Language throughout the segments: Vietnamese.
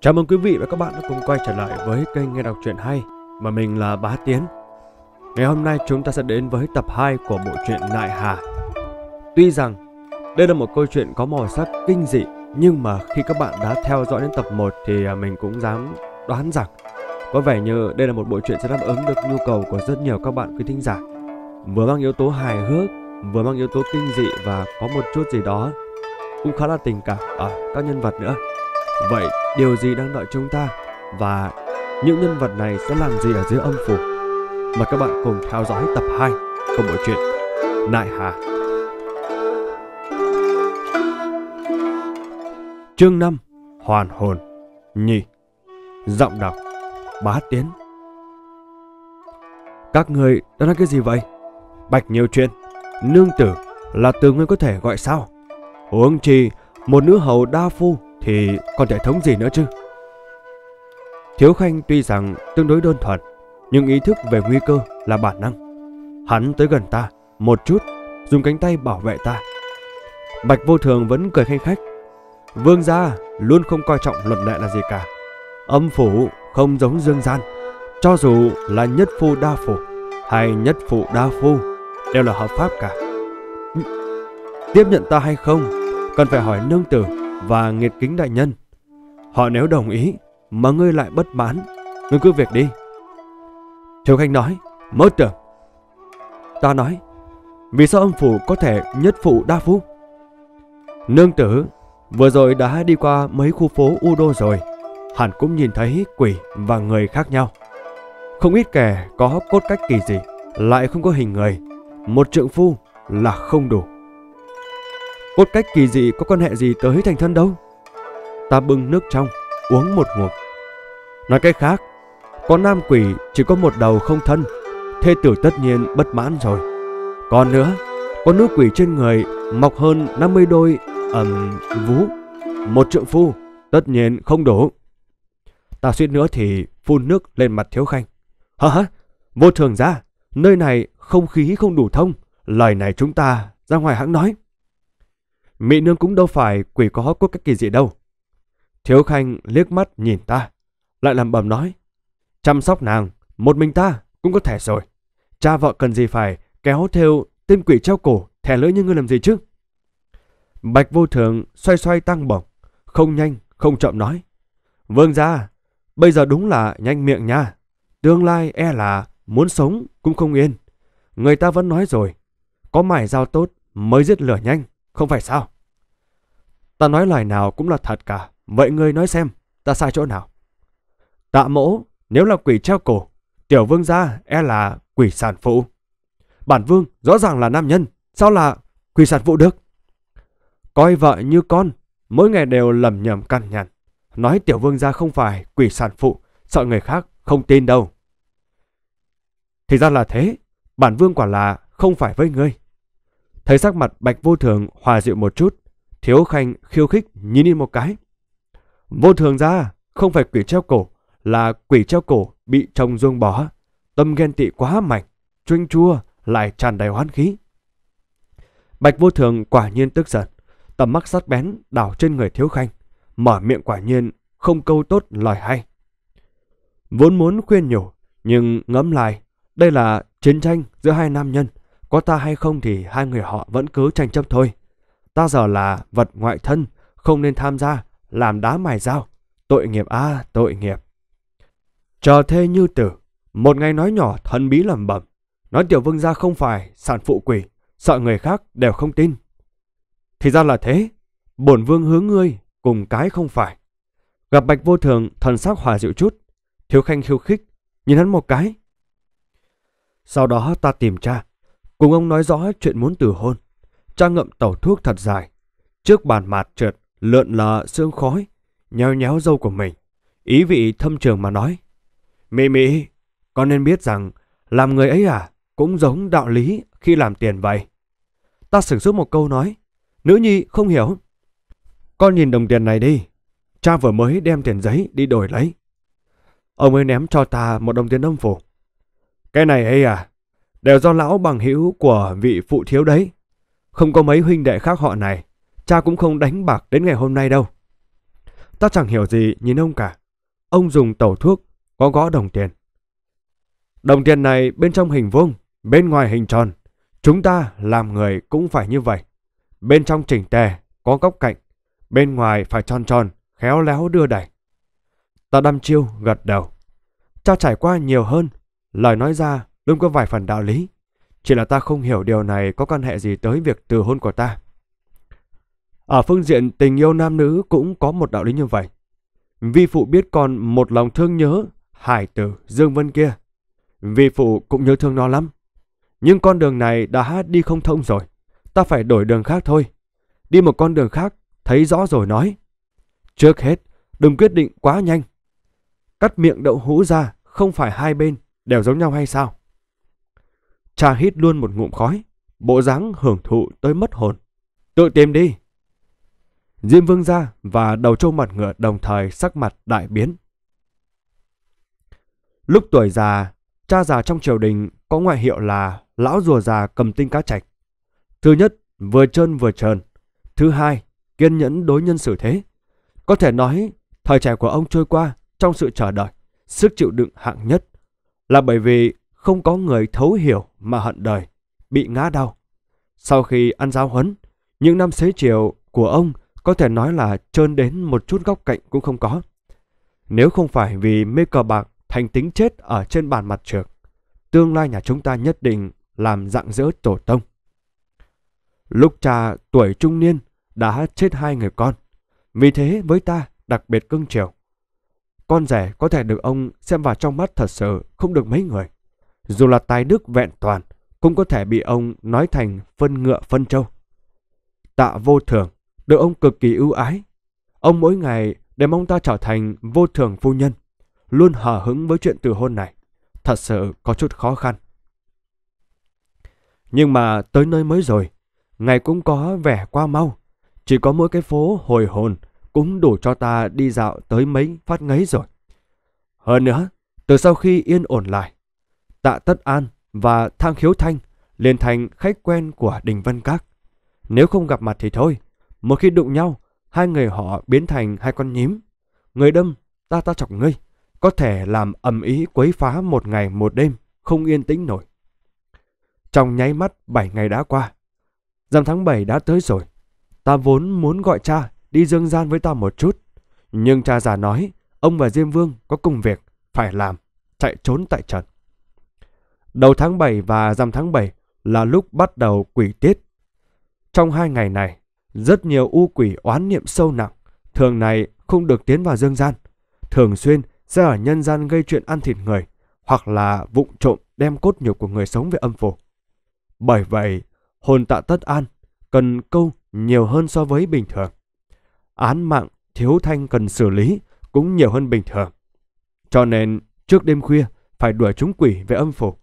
Chào mừng quý vị và các bạn đã cùng quay trở lại với kênh nghe đọc truyện hay mà mình là Bá Tiến. Ngày hôm nay chúng ta sẽ đến với tập 2 của bộ truyện Nại Hà. Tuy rằng đây là một câu chuyện có màu sắc kinh dị nhưng mà khi các bạn đã theo dõi đến tập 1 thì à, mình cũng dám đoán rằng có vẻ như đây là một bộ truyện sẽ đáp ứng được nhu cầu của rất nhiều các bạn quý thính giả. Vừa mang yếu tố hài hước, vừa mang yếu tố kinh dị và có một chút gì đó cũng khá là tình cảm ở à, các nhân vật nữa. Vậy điều gì đang đợi chúng ta và những nhân vật này sẽ làm gì ở dưới âm phủ? Mời các bạn cùng theo dõi tập 2 của bộ truyện Nại Hà. Chương 5 Hoàn hồn Nhì Giọng đọc Bá Tiến Các người đã nói cái gì vậy? Bạch nhiều chuyện Nương tử là từ ngươi có thể gọi sao? Huống chi một nữ hầu đa phu thì còn thể thống gì nữa chứ? Thiếu Khanh tuy rằng tương đối đơn thuần, nhưng ý thức về nguy cơ là bản năng. Hắn tới gần ta, một chút, dùng cánh tay bảo vệ ta. Bạch Vô Thường vẫn cười khanh khách. Vương gia luôn không coi trọng luật lệ là gì cả. Âm phủ không giống dương gian, cho dù là nhất phu đa phủ hay nhất phụ đa phu đều là hợp pháp cả. Tiếp nhận ta hay không, cần phải hỏi nương tử và nghiệt kính đại nhân. Họ nếu đồng ý mà ngươi lại bất mãn, ngươi cứ việc đi. Thiếu Khanh nói, mớ trưởng. Ta nói, vì sao âm phủ có thể nhất phụ đa phu? Nương tử vừa rồi đã đi qua mấy khu phố u đô rồi, hẳn cũng nhìn thấy quỷ và người khác nhau. Không ít kẻ có cốt cách kỳ dị, lại không có hình người, một trượng phu là không đủ cốt cách kỳ dị có quan hệ gì tới thành thân đâu. Ta bưng nước trong, uống một ngụm. Nói cách khác, có nam quỷ chỉ có một đầu không thân, thê tử tất nhiên bất mãn rồi. Còn nữa, có nữ quỷ trên người mọc hơn 50 đôi ẩm um, vú, một trượng phu, tất nhiên không đủ. Ta suýt nữa thì phun nước lên mặt thiếu khanh. Hả? Vô thường ra, nơi này không khí không đủ thông, lời này chúng ta ra ngoài hãng nói. Mỹ nương cũng đâu phải quỷ có hót quốc cách kỳ dị đâu. Thiếu khanh liếc mắt nhìn ta, lại làm bầm nói. Chăm sóc nàng, một mình ta cũng có thể rồi. Cha vợ cần gì phải kéo theo tên quỷ treo cổ, thẻ lưỡi như ngươi làm gì chứ? Bạch vô thường xoay xoay tăng bổng, không nhanh, không chậm nói. Vương gia, bây giờ đúng là nhanh miệng nha. Tương lai e là muốn sống cũng không yên. Người ta vẫn nói rồi, có mải dao tốt mới giết lửa nhanh. Không phải sao? Ta nói lời nào cũng là thật cả. Vậy ngươi nói xem, ta sai chỗ nào? Tạ mỗ, nếu là quỷ treo cổ, tiểu vương gia e là quỷ sản phụ. Bản vương rõ ràng là nam nhân, sao là quỷ sản phụ được? Coi vợ như con, mỗi ngày đều lầm nhầm căn nhằn. Nói tiểu vương gia không phải quỷ sản phụ, sợ người khác không tin đâu. Thì ra là thế, bản vương quả là không phải với ngươi. Thấy sắc mặt bạch vô thường hòa dịu một chút, thiếu khanh khiêu khích nhìn đi một cái. Vô thường ra, không phải quỷ treo cổ, là quỷ treo cổ bị chồng dương bỏ. Tâm ghen tị quá mạnh, chuanh chua, lại tràn đầy hoán khí. Bạch vô thường quả nhiên tức giận, tầm mắt sắc bén đảo trên người thiếu khanh, mở miệng quả nhiên, không câu tốt lời hay. Vốn muốn khuyên nhủ, nhưng ngẫm lại, đây là chiến tranh giữa hai nam nhân, có ta hay không thì hai người họ vẫn cứ tranh chấp thôi. Ta giờ là vật ngoại thân, không nên tham gia, làm đá mài dao. Tội nghiệp a à, tội nghiệp. Trò thê như tử, một ngày nói nhỏ thần bí lẩm bẩm. Nói tiểu vương gia không phải sản phụ quỷ, sợ người khác đều không tin. Thì ra là thế, bổn vương hướng ngươi cùng cái không phải. Gặp bạch vô thường thần sắc hòa dịu chút, thiếu khanh khiêu khích, nhìn hắn một cái. Sau đó ta tìm tra, Cùng ông nói rõ chuyện muốn từ hôn. Cha ngậm tẩu thuốc thật dài. Trước bàn mặt trượt, lượn lờ sương khói, nhéo nhéo dâu của mình. Ý vị thâm trường mà nói. Mỹ Mỹ, con nên biết rằng làm người ấy à, cũng giống đạo lý khi làm tiền vậy. Ta sử dụng một câu nói. Nữ nhi không hiểu. Con nhìn đồng tiền này đi. Cha vừa mới đem tiền giấy đi đổi lấy. Ông ấy ném cho ta một đồng tiền âm phủ. Cái này ấy à, đều do lão bằng hữu của vị phụ thiếu đấy. Không có mấy huynh đệ khác họ này, cha cũng không đánh bạc đến ngày hôm nay đâu. Ta chẳng hiểu gì nhìn ông cả. Ông dùng tẩu thuốc, có gõ đồng tiền. Đồng tiền này bên trong hình vuông, bên ngoài hình tròn. Chúng ta làm người cũng phải như vậy. Bên trong chỉnh tề, có góc cạnh. Bên ngoài phải tròn tròn, khéo léo đưa đẩy. Ta đăm chiêu, gật đầu. Cha trải qua nhiều hơn, lời nói ra luôn có vài phần đạo lý. Chỉ là ta không hiểu điều này có quan hệ gì tới việc từ hôn của ta. Ở phương diện tình yêu nam nữ cũng có một đạo lý như vậy. Vi phụ biết con một lòng thương nhớ hải tử Dương Vân kia. Vi phụ cũng nhớ thương nó lắm. Nhưng con đường này đã đi không thông rồi. Ta phải đổi đường khác thôi. Đi một con đường khác, thấy rõ rồi nói. Trước hết, đừng quyết định quá nhanh. Cắt miệng đậu hũ ra, không phải hai bên đều giống nhau hay sao? Cha hít luôn một ngụm khói, bộ dáng hưởng thụ tới mất hồn. Tự tìm đi. Diêm vương ra và đầu trâu mặt ngựa đồng thời sắc mặt đại biến. Lúc tuổi già, cha già trong triều đình có ngoại hiệu là lão rùa già cầm tinh cá trạch. Thứ nhất, vừa trơn vừa trơn. Thứ hai, kiên nhẫn đối nhân xử thế. Có thể nói, thời trẻ của ông trôi qua trong sự chờ đợi, sức chịu đựng hạng nhất. Là bởi vì không có người thấu hiểu mà hận đời, bị ngã đau. Sau khi ăn giáo huấn, những năm xế chiều của ông có thể nói là trơn đến một chút góc cạnh cũng không có. Nếu không phải vì mê cờ bạc thành tính chết ở trên bàn mặt trược, tương lai nhà chúng ta nhất định làm dạng dỡ tổ tông. Lúc cha tuổi trung niên đã chết hai người con, vì thế với ta đặc biệt cưng chiều. Con rẻ có thể được ông xem vào trong mắt thật sự không được mấy người dù là tài đức vẹn toàn, cũng có thể bị ông nói thành phân ngựa phân trâu. Tạ vô thường, được ông cực kỳ ưu ái. Ông mỗi ngày đều mong ta trở thành vô thường phu nhân, luôn hờ hững với chuyện từ hôn này. Thật sự có chút khó khăn. Nhưng mà tới nơi mới rồi, ngày cũng có vẻ qua mau. Chỉ có mỗi cái phố hồi hồn cũng đủ cho ta đi dạo tới mấy phát ngấy rồi. Hơn nữa, từ sau khi yên ổn lại, Tạ Tất An và Thang Khiếu Thanh liền thành khách quen của Đình Vân Các. Nếu không gặp mặt thì thôi, một khi đụng nhau, hai người họ biến thành hai con nhím. Người đâm, ta ta chọc ngươi, có thể làm ầm ý quấy phá một ngày một đêm, không yên tĩnh nổi. Trong nháy mắt 7 ngày đã qua, Giảm tháng 7 đã tới rồi. Ta vốn muốn gọi cha đi dương gian với ta một chút. Nhưng cha già nói, ông và Diêm Vương có công việc, phải làm, chạy trốn tại trận. Đầu tháng 7 và rằm tháng 7 là lúc bắt đầu quỷ tiết. Trong hai ngày này, rất nhiều u quỷ oán niệm sâu nặng, thường này không được tiến vào dương gian, thường xuyên sẽ ở nhân gian gây chuyện ăn thịt người, hoặc là vụng trộm đem cốt nhục của người sống về âm phủ. Bởi vậy, hồn tạ tất an cần câu nhiều hơn so với bình thường. Án mạng thiếu thanh cần xử lý cũng nhiều hơn bình thường. Cho nên, trước đêm khuya, phải đuổi chúng quỷ về âm phủ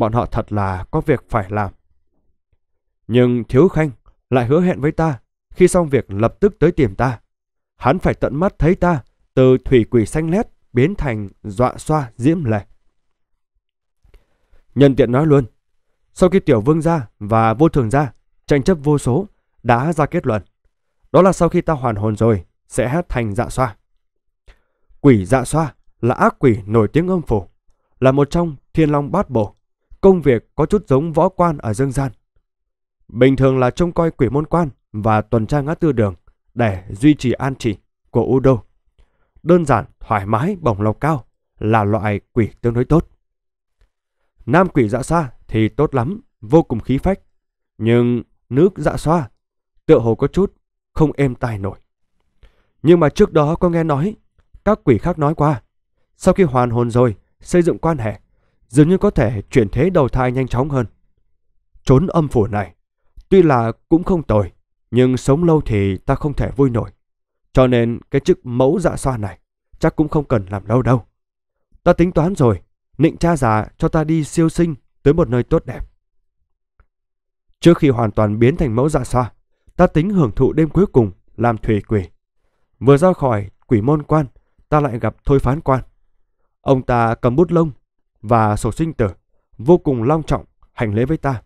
bọn họ thật là có việc phải làm. Nhưng Thiếu Khanh lại hứa hẹn với ta, khi xong việc lập tức tới tìm ta. Hắn phải tận mắt thấy ta từ thủy quỷ xanh lét biến thành dọa xoa diễm lệ. Nhân tiện nói luôn, sau khi Tiểu Vương gia và Vô Thường gia tranh chấp vô số đã ra kết luận, đó là sau khi ta hoàn hồn rồi sẽ hát thành dạ xoa. Quỷ dạ xoa là ác quỷ nổi tiếng âm phủ, là một trong thiên long bát bộ công việc có chút giống võ quan ở dương gian. Bình thường là trông coi quỷ môn quan và tuần tra ngã tư đường để duy trì an trị của U Đô. Đơn giản, thoải mái, bổng lộc cao là loại quỷ tương đối tốt. Nam quỷ dạ xa thì tốt lắm, vô cùng khí phách. Nhưng nữ dạ xoa, tựa hồ có chút, không êm tai nổi. Nhưng mà trước đó có nghe nói, các quỷ khác nói qua. Sau khi hoàn hồn rồi, xây dựng quan hệ dường như có thể chuyển thế đầu thai nhanh chóng hơn. Trốn âm phủ này, tuy là cũng không tồi, nhưng sống lâu thì ta không thể vui nổi. Cho nên cái chức mẫu dạ xoa này chắc cũng không cần làm lâu đâu. Ta tính toán rồi, nịnh cha già cho ta đi siêu sinh tới một nơi tốt đẹp. Trước khi hoàn toàn biến thành mẫu dạ xoa, ta tính hưởng thụ đêm cuối cùng làm thủy quỷ. Vừa ra khỏi quỷ môn quan, ta lại gặp thôi phán quan. Ông ta cầm bút lông và sổ sinh tử, vô cùng long trọng, hành lễ với ta.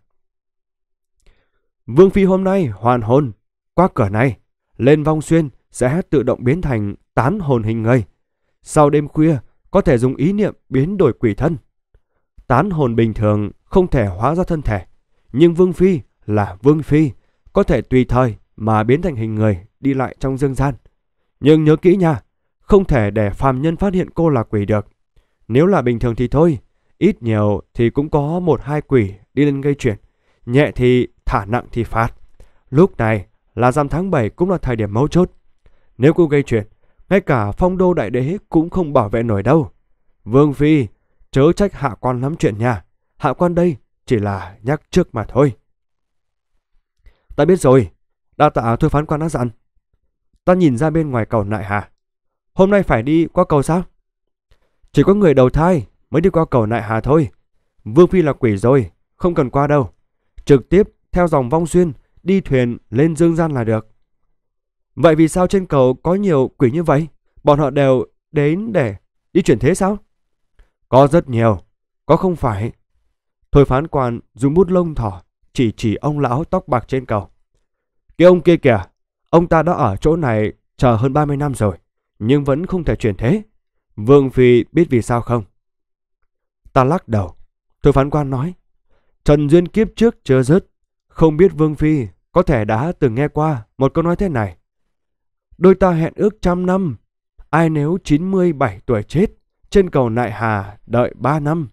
Vương Phi hôm nay hoàn hồn, qua cửa này, lên vong xuyên sẽ tự động biến thành tán hồn hình người. Sau đêm khuya, có thể dùng ý niệm biến đổi quỷ thân. Tán hồn bình thường không thể hóa ra thân thể, nhưng Vương Phi là Vương Phi, có thể tùy thời mà biến thành hình người đi lại trong dương gian. Nhưng nhớ kỹ nha, không thể để phàm nhân phát hiện cô là quỷ được. Nếu là bình thường thì thôi, ít nhiều thì cũng có một hai quỷ đi lên gây chuyện, nhẹ thì thả nặng thì phạt. Lúc này là giam tháng 7 cũng là thời điểm mấu chốt. Nếu cô gây chuyện, ngay cả phong đô đại đế cũng không bảo vệ nổi đâu. Vương Phi, chớ trách hạ quan lắm chuyện nha. Hạ quan đây chỉ là nhắc trước mà thôi. Ta biết rồi, đa tạ thôi phán quan đã dặn. Ta nhìn ra bên ngoài cầu nại hà. Hôm nay phải đi qua cầu sao? Chỉ có người đầu thai mới đi qua cầu Nại Hà thôi. Vương Phi là quỷ rồi, không cần qua đâu. Trực tiếp theo dòng vong xuyên, đi thuyền lên dương gian là được. Vậy vì sao trên cầu có nhiều quỷ như vậy? Bọn họ đều đến để đi chuyển thế sao? Có rất nhiều, có không phải. Thôi phán quan dùng bút lông thỏ, chỉ chỉ ông lão tóc bạc trên cầu. Cái ông kia kìa, ông ta đã ở chỗ này chờ hơn 30 năm rồi, nhưng vẫn không thể chuyển thế. Vương Phi biết vì sao không? Ta lắc đầu. Thôi phán quan nói. Trần Duyên kiếp trước chưa dứt. Không biết Vương Phi có thể đã từng nghe qua một câu nói thế này. Đôi ta hẹn ước trăm năm. Ai nếu 97 tuổi chết trên cầu Nại Hà đợi ba năm.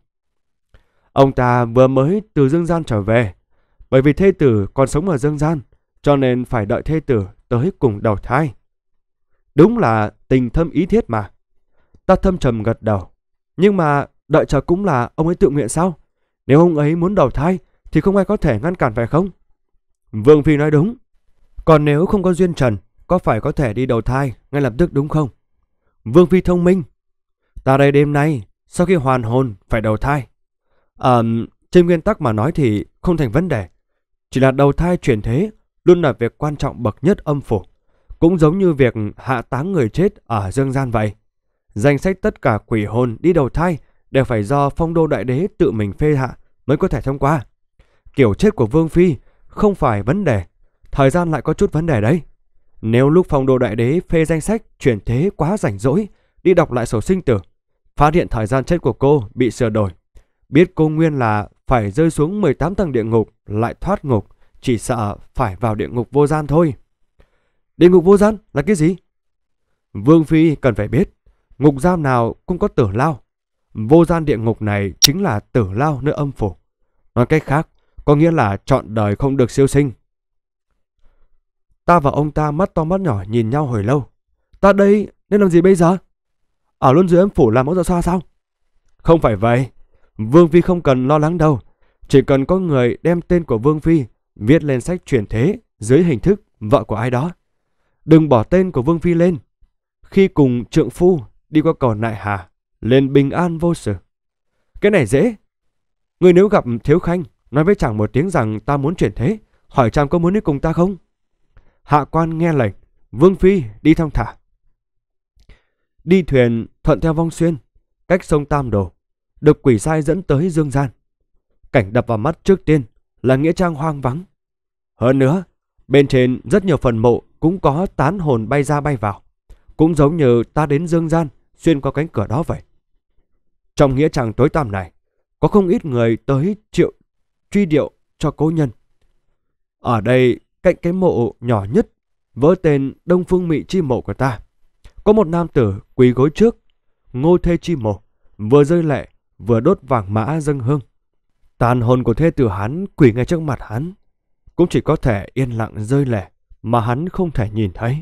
Ông ta vừa mới từ Dương Gian trở về. Bởi vì thê tử còn sống ở Dương Gian cho nên phải đợi thê tử tới cùng đầu thai. Đúng là tình thâm ý thiết mà. Ta thâm trầm gật đầu. Nhưng mà đợi chờ cũng là ông ấy tự nguyện sao? Nếu ông ấy muốn đầu thai thì không ai có thể ngăn cản phải không? Vương Phi nói đúng. Còn nếu không có duyên trần, có phải có thể đi đầu thai ngay lập tức đúng không? Vương Phi thông minh. Ta đây đêm nay, sau khi hoàn hồn phải đầu thai. À, trên nguyên tắc mà nói thì không thành vấn đề. Chỉ là đầu thai chuyển thế luôn là việc quan trọng bậc nhất âm phủ. Cũng giống như việc hạ táng người chết ở dương gian vậy. Danh sách tất cả quỷ hồn đi đầu thai đều phải do phong đô đại đế tự mình phê hạ mới có thể thông qua. Kiểu chết của Vương Phi không phải vấn đề, thời gian lại có chút vấn đề đấy. Nếu lúc phong đô đại đế phê danh sách chuyển thế quá rảnh rỗi, đi đọc lại sổ sinh tử, phát hiện thời gian chết của cô bị sửa đổi. Biết cô nguyên là phải rơi xuống 18 tầng địa ngục, lại thoát ngục, chỉ sợ phải vào địa ngục vô gian thôi. Địa ngục vô gian là cái gì? Vương Phi cần phải biết. Ngục giam nào cũng có tử lao. Vô gian địa ngục này chính là tử lao nơi âm phủ. Nói cách khác, có nghĩa là chọn đời không được siêu sinh. Ta và ông ta mắt to mắt nhỏ nhìn nhau hồi lâu. Ta đây nên làm gì bây giờ? Ở luôn dưới âm phủ làm mẫu dạ xoa sao? Không phải vậy. Vương Phi không cần lo lắng đâu. Chỉ cần có người đem tên của Vương Phi viết lên sách truyền thế dưới hình thức vợ của ai đó. Đừng bỏ tên của Vương Phi lên. Khi cùng trượng phu đi qua cầu Nại Hà, lên bình an vô sự. Cái này dễ. Người nếu gặp Thiếu Khanh, nói với chàng một tiếng rằng ta muốn chuyển thế, hỏi chàng có muốn đi cùng ta không? Hạ quan nghe lệnh, Vương Phi đi thong thả. Đi thuyền thuận theo vong xuyên, cách sông Tam Đồ, được quỷ sai dẫn tới Dương Gian. Cảnh đập vào mắt trước tiên là nghĩa trang hoang vắng. Hơn nữa, bên trên rất nhiều phần mộ cũng có tán hồn bay ra bay vào. Cũng giống như ta đến Dương Gian xuyên qua cánh cửa đó vậy? Trong nghĩa trang tối tăm này, có không ít người tới triệu truy điệu cho cố nhân. Ở đây, cạnh cái mộ nhỏ nhất với tên Đông Phương Mị Chi Mộ của ta, có một nam tử quỳ gối trước, ngô thê chi mộ, vừa rơi lệ, vừa đốt vàng mã dâng hương. Tàn hồn của thê tử hắn quỳ ngay trước mặt hắn, cũng chỉ có thể yên lặng rơi lệ mà hắn không thể nhìn thấy.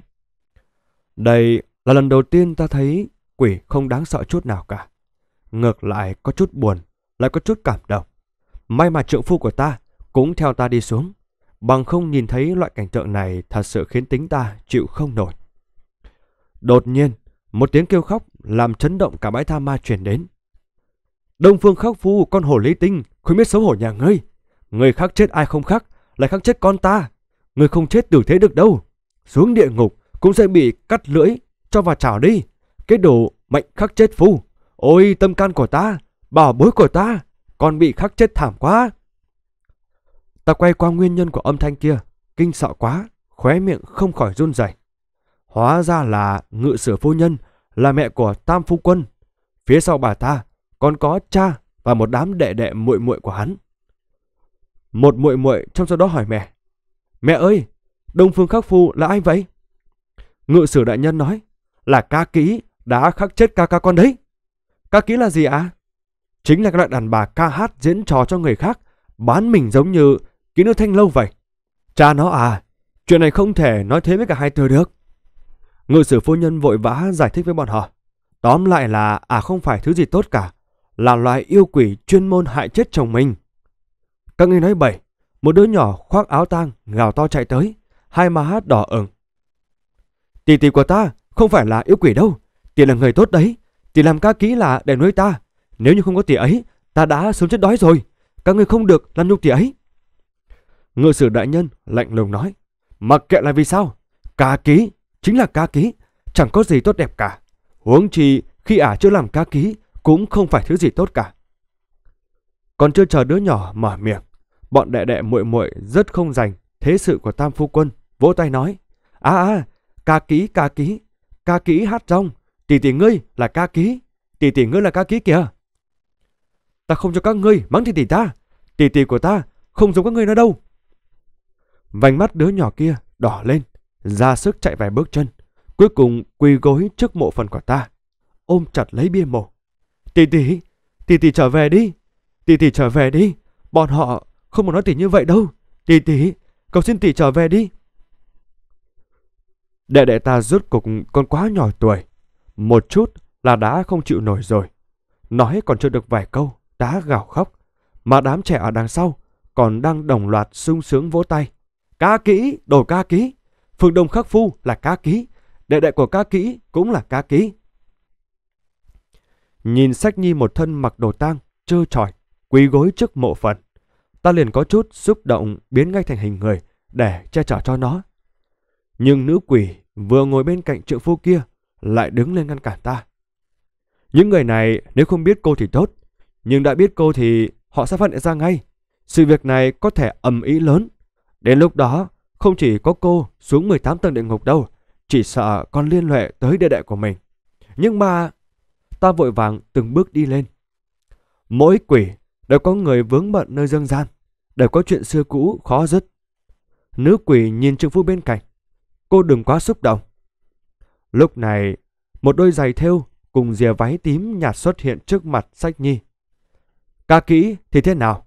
Đây là lần đầu tiên ta thấy quỷ không đáng sợ chút nào cả. Ngược lại có chút buồn, lại có chút cảm động. May mà trượng phu của ta cũng theo ta đi xuống. Bằng không nhìn thấy loại cảnh tượng này thật sự khiến tính ta chịu không nổi. Đột nhiên, một tiếng kêu khóc làm chấn động cả bãi tha ma truyền đến. Đông phương khóc phu con hổ lý tinh, không biết xấu hổ nhà ngươi. Người khác chết ai không khác, lại khác chết con ta. Người không chết tử thế được đâu. Xuống địa ngục cũng sẽ bị cắt lưỡi, cho vào chảo đi, cái đồ mạnh khắc chết phu. Ôi tâm can của ta, bảo bối của ta, còn bị khắc chết thảm quá. Ta quay qua nguyên nhân của âm thanh kia, kinh sợ quá, khóe miệng không khỏi run rẩy. Hóa ra là ngự sử phu nhân, là mẹ của tam phu quân. Phía sau bà ta còn có cha và một đám đệ đệ muội muội của hắn. Một muội muội trong số đó hỏi mẹ, Mẹ ơi, Đông Phương Khắc Phu là ai vậy? Ngự sử đại nhân nói, là ca kỹ đã khắc chết ca ca con đấy. Ca kỹ là gì ạ? À? Chính là các loại đàn bà ca hát diễn trò cho người khác, bán mình giống như kỹ nữ thanh lâu vậy. Cha nó à, chuyện này không thể nói thế với cả hai từ được. Ngự sử phu nhân vội vã giải thích với bọn họ. Tóm lại là à không phải thứ gì tốt cả, là loại yêu quỷ chuyên môn hại chết chồng mình. Các ngươi nói bậy, một đứa nhỏ khoác áo tang gào to chạy tới, hai má đỏ ửng. Tỷ tỷ của ta không phải là yêu quỷ đâu, tỷ là người tốt đấy, tỷ làm ca kỹ là để nuôi ta. Nếu như không có tỷ ấy, ta đã sớm chết đói rồi. Các người không được làm nhục tỷ ấy. Ngự sử đại nhân lạnh lùng nói, mặc kệ là vì sao, ca ký chính là ca ký, chẳng có gì tốt đẹp cả. Huống chi khi ả chưa làm ca ký cũng không phải thứ gì tốt cả. Còn chưa chờ đứa nhỏ mở miệng, bọn đệ đệ muội muội rất không dành thế sự của Tam Phu Quân, vỗ tay nói, a a, ca ký ca ký, ca ký hát rong, tỷ tỷ ngươi là ca ký, tỷ tỷ ngươi là ca ký kìa. Ta không cho các ngươi mắng tỷ tỷ ta, tỷ tỷ của ta không giống các ngươi nữa đâu. Vành mắt đứa nhỏ kia đỏ lên, ra sức chạy vài bước chân, cuối cùng quỳ gối trước mộ phần của ta, ôm chặt lấy bia mộ. Tỷ tỷ, tỷ tỷ trở về đi, tỷ tỷ trở về đi, bọn họ không muốn nói tỷ như vậy đâu, tỷ tỷ, cầu xin tỷ trở về đi. Đệ đệ ta rốt cục còn quá nhỏ tuổi, một chút là đã không chịu nổi rồi. Nói còn chưa được vài câu, đã gào khóc. Mà đám trẻ ở đằng sau còn đang đồng loạt sung sướng vỗ tay. Ca kỹ, đồ ca kỹ. Phương Đông Khắc Phu là ca kỹ. Đệ đệ của ca kỹ cũng là ca kỹ. Nhìn sách nhi một thân mặc đồ tang, trơ trọi, quý gối trước mộ phần. Ta liền có chút xúc động biến ngay thành hình người để che chở cho nó. Nhưng nữ quỷ vừa ngồi bên cạnh trượng phu kia lại đứng lên ngăn cản ta. Những người này nếu không biết cô thì tốt, nhưng đã biết cô thì họ sẽ phát hiện ra ngay. Sự việc này có thể ầm ý lớn. Đến lúc đó, không chỉ có cô xuống 18 tầng địa ngục đâu, chỉ sợ còn liên lụy tới đệ đệ của mình. Nhưng mà ta vội vàng từng bước đi lên. Mỗi quỷ đều có người vướng bận nơi dương gian, đều có chuyện xưa cũ khó dứt. Nữ quỷ nhìn Trương Phu bên cạnh. Cô đừng quá xúc động. Lúc này, một đôi giày thêu cùng dìa váy tím nhạt xuất hiện trước mặt Sách Nhi. Ca kỹ thì thế nào?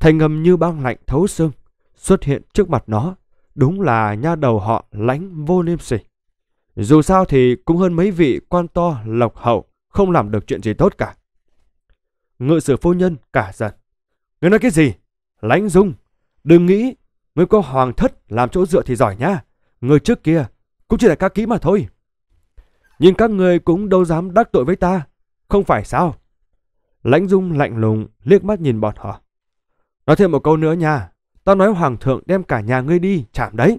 Thành ngầm như băng lạnh thấu xương, xuất hiện trước mặt nó, đúng là nha đầu họ lãnh vô niêm sỉ. Dù sao thì cũng hơn mấy vị quan to lộc hậu, không làm được chuyện gì tốt cả. Ngự sử phu nhân cả giận. Ngươi nói cái gì? Lãnh dung, đừng nghĩ, ngươi có hoàng thất làm chỗ dựa thì giỏi nhá. Người trước kia cũng chỉ là ca kỹ mà thôi nhưng các ngươi cũng đâu dám đắc tội với ta, không phải sao? Lãnh Dung lạnh lùng liếc mắt nhìn bọn họ. Nói thêm một câu nữa nha, ta nói hoàng thượng đem cả nhà ngươi đi, chạm đấy.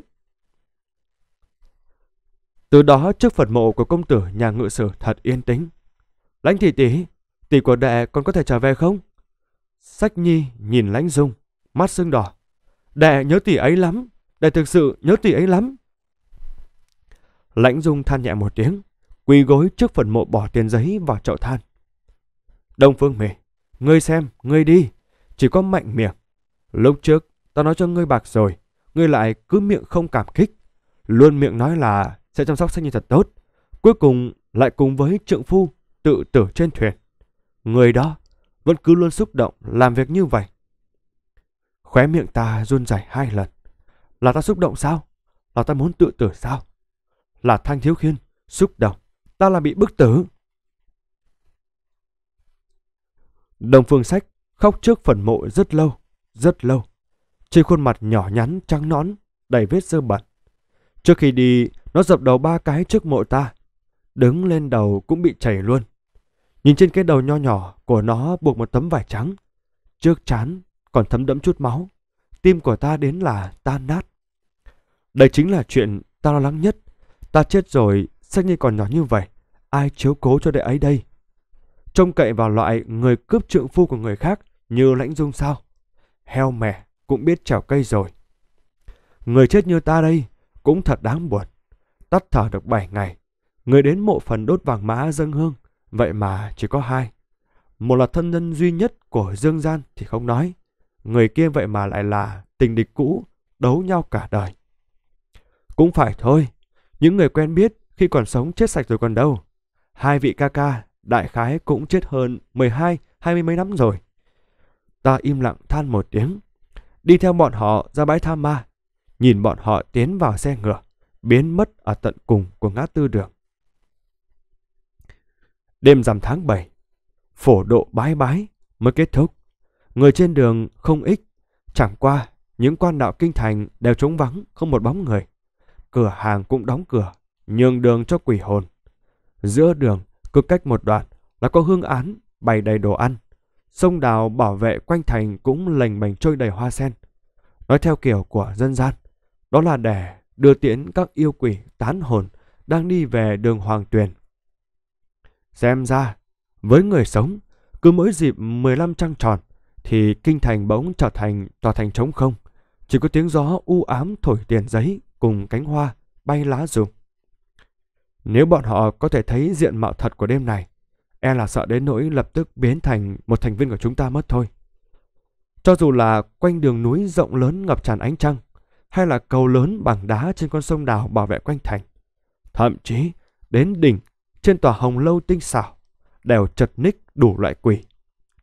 Từ đó trước Phật mộ của công tử nhà ngự sử thật yên tĩnh. Lãnh thị tỷ, tỷ của đệ còn có thể trở về không? Sách Nhi nhìn Lãnh Dung, mắt sưng đỏ. Đệ nhớ tỷ ấy lắm, đệ thực sự nhớ tỷ ấy lắm. Lãnh Dung than nhẹ một tiếng quỳ gối trước phần mộ bỏ tiền giấy vào chậu than. Đông Phương Mê, ngươi xem, ngươi đi, chỉ có mạnh miệng. Lúc trước, ta nói cho ngươi bạc rồi, ngươi lại cứ miệng không cảm kích. Luôn miệng nói là sẽ chăm sóc sách như thật tốt. Cuối cùng lại cùng với trượng phu tự tử trên thuyền. Người đó vẫn cứ luôn xúc động làm việc như vậy. Khóe miệng ta run rẩy hai lần. Là ta xúc động sao? Là ta muốn tự tử sao? Là Thanh Thiếu Khiên xúc động ta là bị bức tử. Đồng phương sách khóc trước phần mộ rất lâu, rất lâu. Trên khuôn mặt nhỏ nhắn trắng nõn, đầy vết sơ bẩn. Trước khi đi, nó dập đầu ba cái trước mộ ta. Đứng lên đầu cũng bị chảy luôn. Nhìn trên cái đầu nho nhỏ của nó buộc một tấm vải trắng. Trước chán còn thấm đẫm chút máu. Tim của ta đến là tan nát. Đây chính là chuyện ta lo lắng nhất. Ta chết rồi Sách Nhi còn nhỏ như vậy, ai chiếu cố cho đệ ấy đây? Trông cậy vào loại người cướp trượng phu của người khác như lãnh dung sao? Heo mẹ cũng biết trèo cây rồi. Người chết như ta đây cũng thật đáng buồn. Tắt thở được bảy ngày, người đến mộ phần đốt vàng mã dâng hương, vậy mà chỉ có hai. Một là thân nhân duy nhất của Dương Gian thì không nói, người kia vậy mà lại là tình địch cũ, đấu nhau cả đời. Cũng phải thôi, những người quen biết khi còn sống chết sạch rồi còn đâu. Hai vị ca ca, đại khái cũng chết hơn 12, 20 mấy năm rồi. Ta im lặng than một tiếng, đi theo bọn họ ra bãi tham ma, nhìn bọn họ tiến vào xe ngựa, biến mất ở tận cùng của ngã tư đường. Đêm rằm tháng 7, phổ độ bái bái mới kết thúc. Người trên đường không ít, chẳng qua những quan đạo kinh thành đều trống vắng không một bóng người. Cửa hàng cũng đóng cửa, nhường đường cho quỷ hồn. Giữa đường, cứ cách một đoạn là có hương án bày đầy đồ ăn. Sông đào bảo vệ quanh thành cũng lành bành trôi đầy hoa sen. Nói theo kiểu của dân gian, đó là để đưa tiễn các yêu quỷ tán hồn đang đi về đường Hoàng Tuyền. Xem ra, với người sống, cứ mỗi dịp 15 trăng tròn thì kinh thành bỗng trở thành tòa thành trống không, chỉ có tiếng gió u ám thổi tiền giấy cùng cánh hoa bay lá rụng. Nếu bọn họ có thể thấy diện mạo thật của đêm này, e là sợ đến nỗi lập tức biến thành một thành viên của chúng ta mất thôi. Cho dù là quanh đường núi rộng lớn ngập tràn ánh trăng, hay là cầu lớn bằng đá trên con sông đào bảo vệ quanh thành, thậm chí đến đỉnh trên tòa hồng lâu tinh xảo, đều chật ních đủ loại quỷ,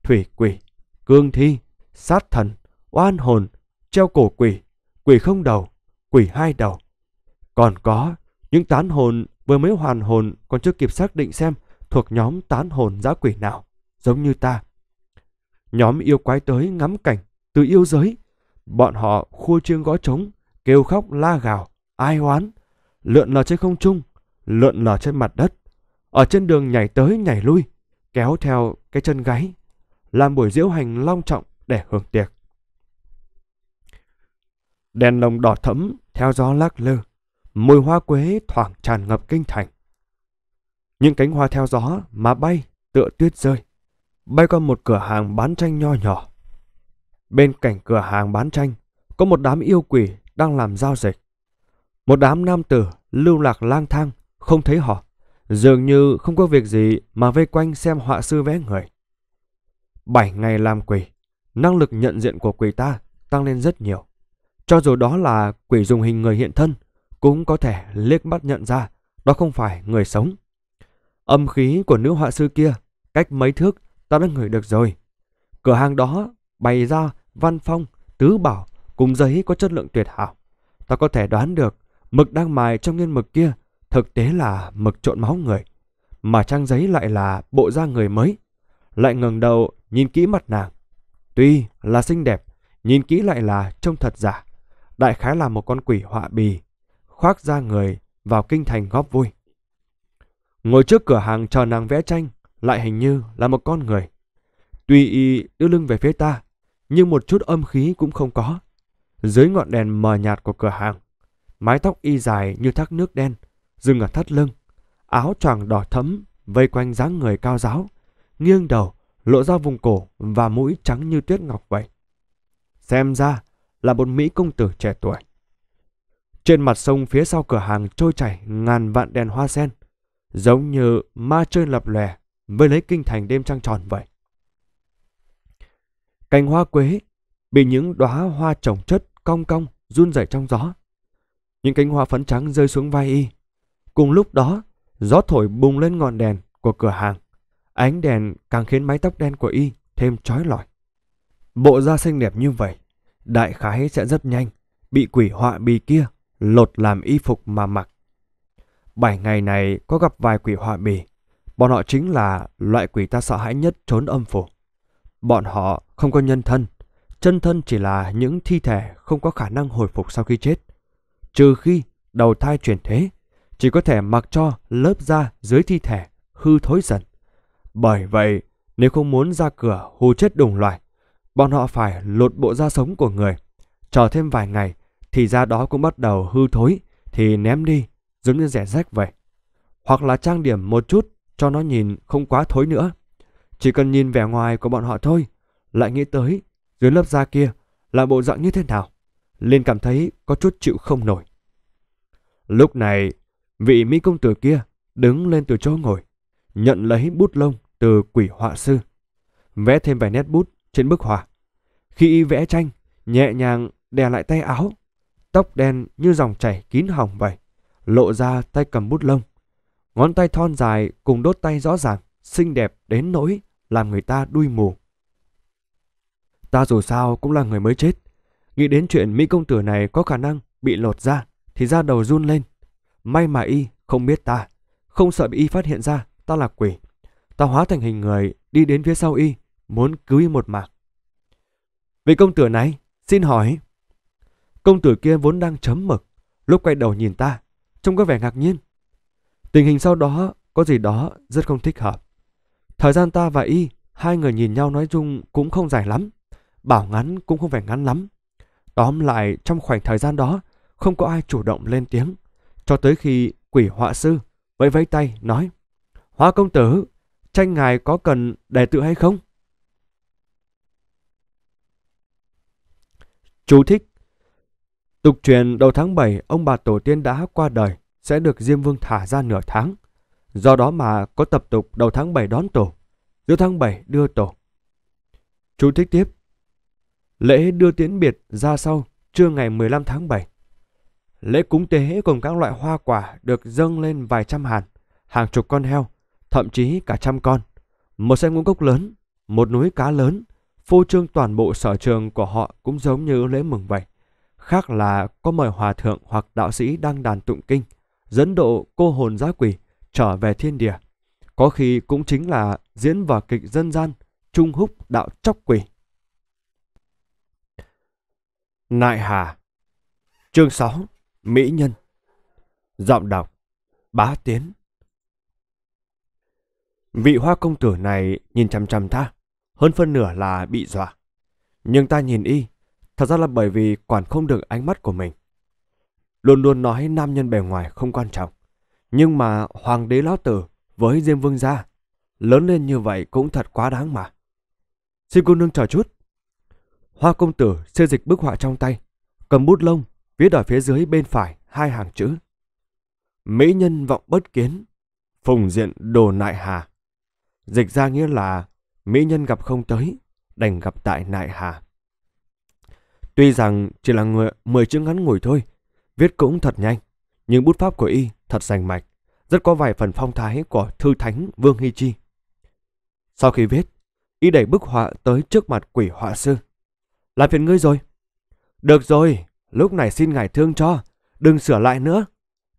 thủy quỷ, cương thi, sát thần, oan hồn, treo cổ quỷ, quỷ không đầu, quỷ hai đầu. Còn có những tán hồn vừa mới hoàn hồn còn chưa kịp xác định xem thuộc nhóm tán hồn giã quỷ nào, giống như ta. Nhóm yêu quái tới ngắm cảnh, từ yêu giới, bọn họ khua chiêng gõ trống, kêu khóc la gào, ai oán, lượn lờ trên không trung, lượn lờ trên mặt đất, ở trên đường nhảy tới nhảy lui, kéo theo cái chân gáy, làm buổi diễu hành long trọng để hưởng tiệc. Đèn lồng đỏ thẫm theo gió lắc lư, mùi hoa quế thoảng tràn ngập kinh thành. Những cánh hoa theo gió mà bay tựa tuyết rơi, bay qua một cửa hàng bán tranh nho nhỏ. Bên cạnh cửa hàng bán tranh có một đám yêu quỷ đang làm giao dịch. Một đám nam tử lưu lạc lang thang, không thấy họ, dường như không có việc gì mà vây quanh xem họa sư vẽ người. Bảy ngày làm quỷ, năng lực nhận diện của quỷ ta tăng lên rất nhiều. Cho dù đó là quỷ dùng hình người hiện thân cũng có thể liếc mắt nhận ra đó không phải người sống. Âm khí của nữ họa sư kia, cách mấy thước ta đã ngửi được rồi. Cửa hàng đó bày ra văn phong, tứ bảo cùng giấy có chất lượng tuyệt hảo. Ta có thể đoán được mực đang mài trong nhân mực kia thực tế là mực trộn máu người. Mà trang giấy lại là bộ da người mới. Lại ngẩng đầu nhìn kỹ mặt nàng. Tuy là xinh đẹp, nhìn kỹ lại là trông thật giả. Đại khái là một con quỷ họa bì khoác ra người vào kinh thành góp vui. Ngồi trước cửa hàng chờ nàng vẽ tranh, lại hình như là một con người. Tuy y đưa lưng về phía ta, nhưng một chút âm khí cũng không có. Dưới ngọn đèn mờ nhạt của cửa hàng, mái tóc y dài như thác nước đen, dừng ở thắt lưng, áo choàng đỏ thẫm vây quanh dáng người cao giáo, nghiêng đầu lộ ra vùng cổ và mũi trắng như tuyết ngọc vậy. Xem ra là một Mỹ công tử trẻ tuổi. Trên mặt sông phía sau cửa hàng trôi chảy ngàn vạn đèn hoa sen, giống như ma chơi lập lòe với lấy kinh thành đêm trăng tròn vậy. Cành hoa quế bị những đóa hoa trồng chất cong cong run rẩy trong gió. Những cánh hoa phấn trắng rơi xuống vai y. Cùng lúc đó, gió thổi bùng lên ngọn đèn của cửa hàng. Ánh đèn càng khiến mái tóc đen của y thêm trói lọi. Bộ da xinh đẹp như vậy, đại khái sẽ rất nhanh bị quỷ họa bì kia lột làm y phục mà mặc. Bảy ngày này có gặp vài quỷ họa bì, bọn họ chính là loại quỷ ta sợ hãi nhất trốn âm phủ. Bọn họ không có nhân thân, chân thân chỉ là những thi thể không có khả năng hồi phục sau khi chết. Trừ khi đầu thai chuyển thế, chỉ có thể mặc cho lớp da dưới thi thể hư thối dần. Bởi vậy, nếu không muốn ra cửa hù chết đùng loài, bọn họ phải lột bộ da sống của người, chờ thêm vài ngày thì da đó cũng bắt đầu hư thối thì ném đi, giống như rẻ rách vậy. Hoặc là trang điểm một chút cho nó nhìn không quá thối nữa. Chỉ cần nhìn vẻ ngoài của bọn họ thôi, lại nghĩ tới dưới lớp da kia là bộ dạng như thế nào. liền cảm thấy có chút chịu không nổi. Lúc này, vị Mỹ công tử kia đứng lên từ chỗ ngồi, nhận lấy bút lông từ quỷ họa sư. Vẽ thêm vài nét bút trên bức họa. Khi y vẽ tranh, nhẹ nhàng đè lại tay áo tóc đen như dòng chảy kín hỏng vậy, lộ ra tay cầm bút lông. Ngón tay thon dài cùng đốt tay rõ ràng, xinh đẹp đến nỗi làm người ta đuôi mù. Ta dù sao cũng là người mới chết. Nghĩ đến chuyện Mỹ công tử này có khả năng bị lột ra thì da đầu run lên. May mà y không biết ta, không sợ bị y phát hiện ra ta là quỷ. Ta hóa thành hình người đi đến phía sau y, muốn cứu y một mạng. Vị công tử này, xin hỏi Công tử kia vốn đang chấm mực, lúc quay đầu nhìn ta, trông có vẻ ngạc nhiên. Tình hình sau đó có gì đó rất không thích hợp. Thời gian ta và y, hai người nhìn nhau nói chung cũng không dài lắm, bảo ngắn cũng không phải ngắn lắm. Tóm lại trong khoảng thời gian đó, không có ai chủ động lên tiếng, cho tới khi quỷ họa sư vẫy vẫy tay nói Hóa công tử, tranh ngài có cần đệ tự hay không? Chú thích Tục truyền đầu tháng 7 ông bà tổ tiên đã qua đời sẽ được Diêm Vương thả ra nửa tháng. Do đó mà có tập tục đầu tháng 7 đón tổ, giữa tháng 7 đưa tổ. Chú thích tiếp. Lễ đưa tiễn biệt ra sau trưa ngày 15 tháng 7. Lễ cúng tế cùng các loại hoa quả được dâng lên vài trăm hàn, hàng chục con heo, thậm chí cả trăm con. Một xe ngũ cốc lớn, một núi cá lớn, phô trương toàn bộ sở trường của họ cũng giống như lễ mừng vậy khác là có mời hòa thượng hoặc đạo sĩ đang đàn tụng kinh, dẫn độ cô hồn giá quỷ trở về thiên địa. Có khi cũng chính là diễn vở kịch dân gian Trung Húc đạo chóc quỷ. Nại Hà Chương 6 Mỹ Nhân Giọng đọc Bá Tiến Vị hoa công tử này nhìn chằm chằm ta, hơn phân nửa là bị dọa. Nhưng ta nhìn y Thật ra là bởi vì quản không được ánh mắt của mình. Luôn luôn nói nam nhân bề ngoài không quan trọng. Nhưng mà hoàng đế lão tử với Diêm Vương gia, lớn lên như vậy cũng thật quá đáng mà. Xin cô nương chờ chút. Hoa công tử xê dịch bức họa trong tay, cầm bút lông, viết ở phía dưới bên phải hai hàng chữ. Mỹ nhân vọng bất kiến, phùng diện đồ nại hà. Dịch ra nghĩa là mỹ nhân gặp không tới, đành gặp tại nại hà. Tuy rằng chỉ là người 10 chữ ngắn ngủi thôi, viết cũng thật nhanh, nhưng bút pháp của y thật rành mạch, rất có vài phần phong thái của thư thánh Vương Hy Chi. Sau khi viết, y đẩy bức họa tới trước mặt quỷ họa sư. Làm phiền ngươi rồi. Được rồi, lúc này xin ngài thương cho, đừng sửa lại nữa.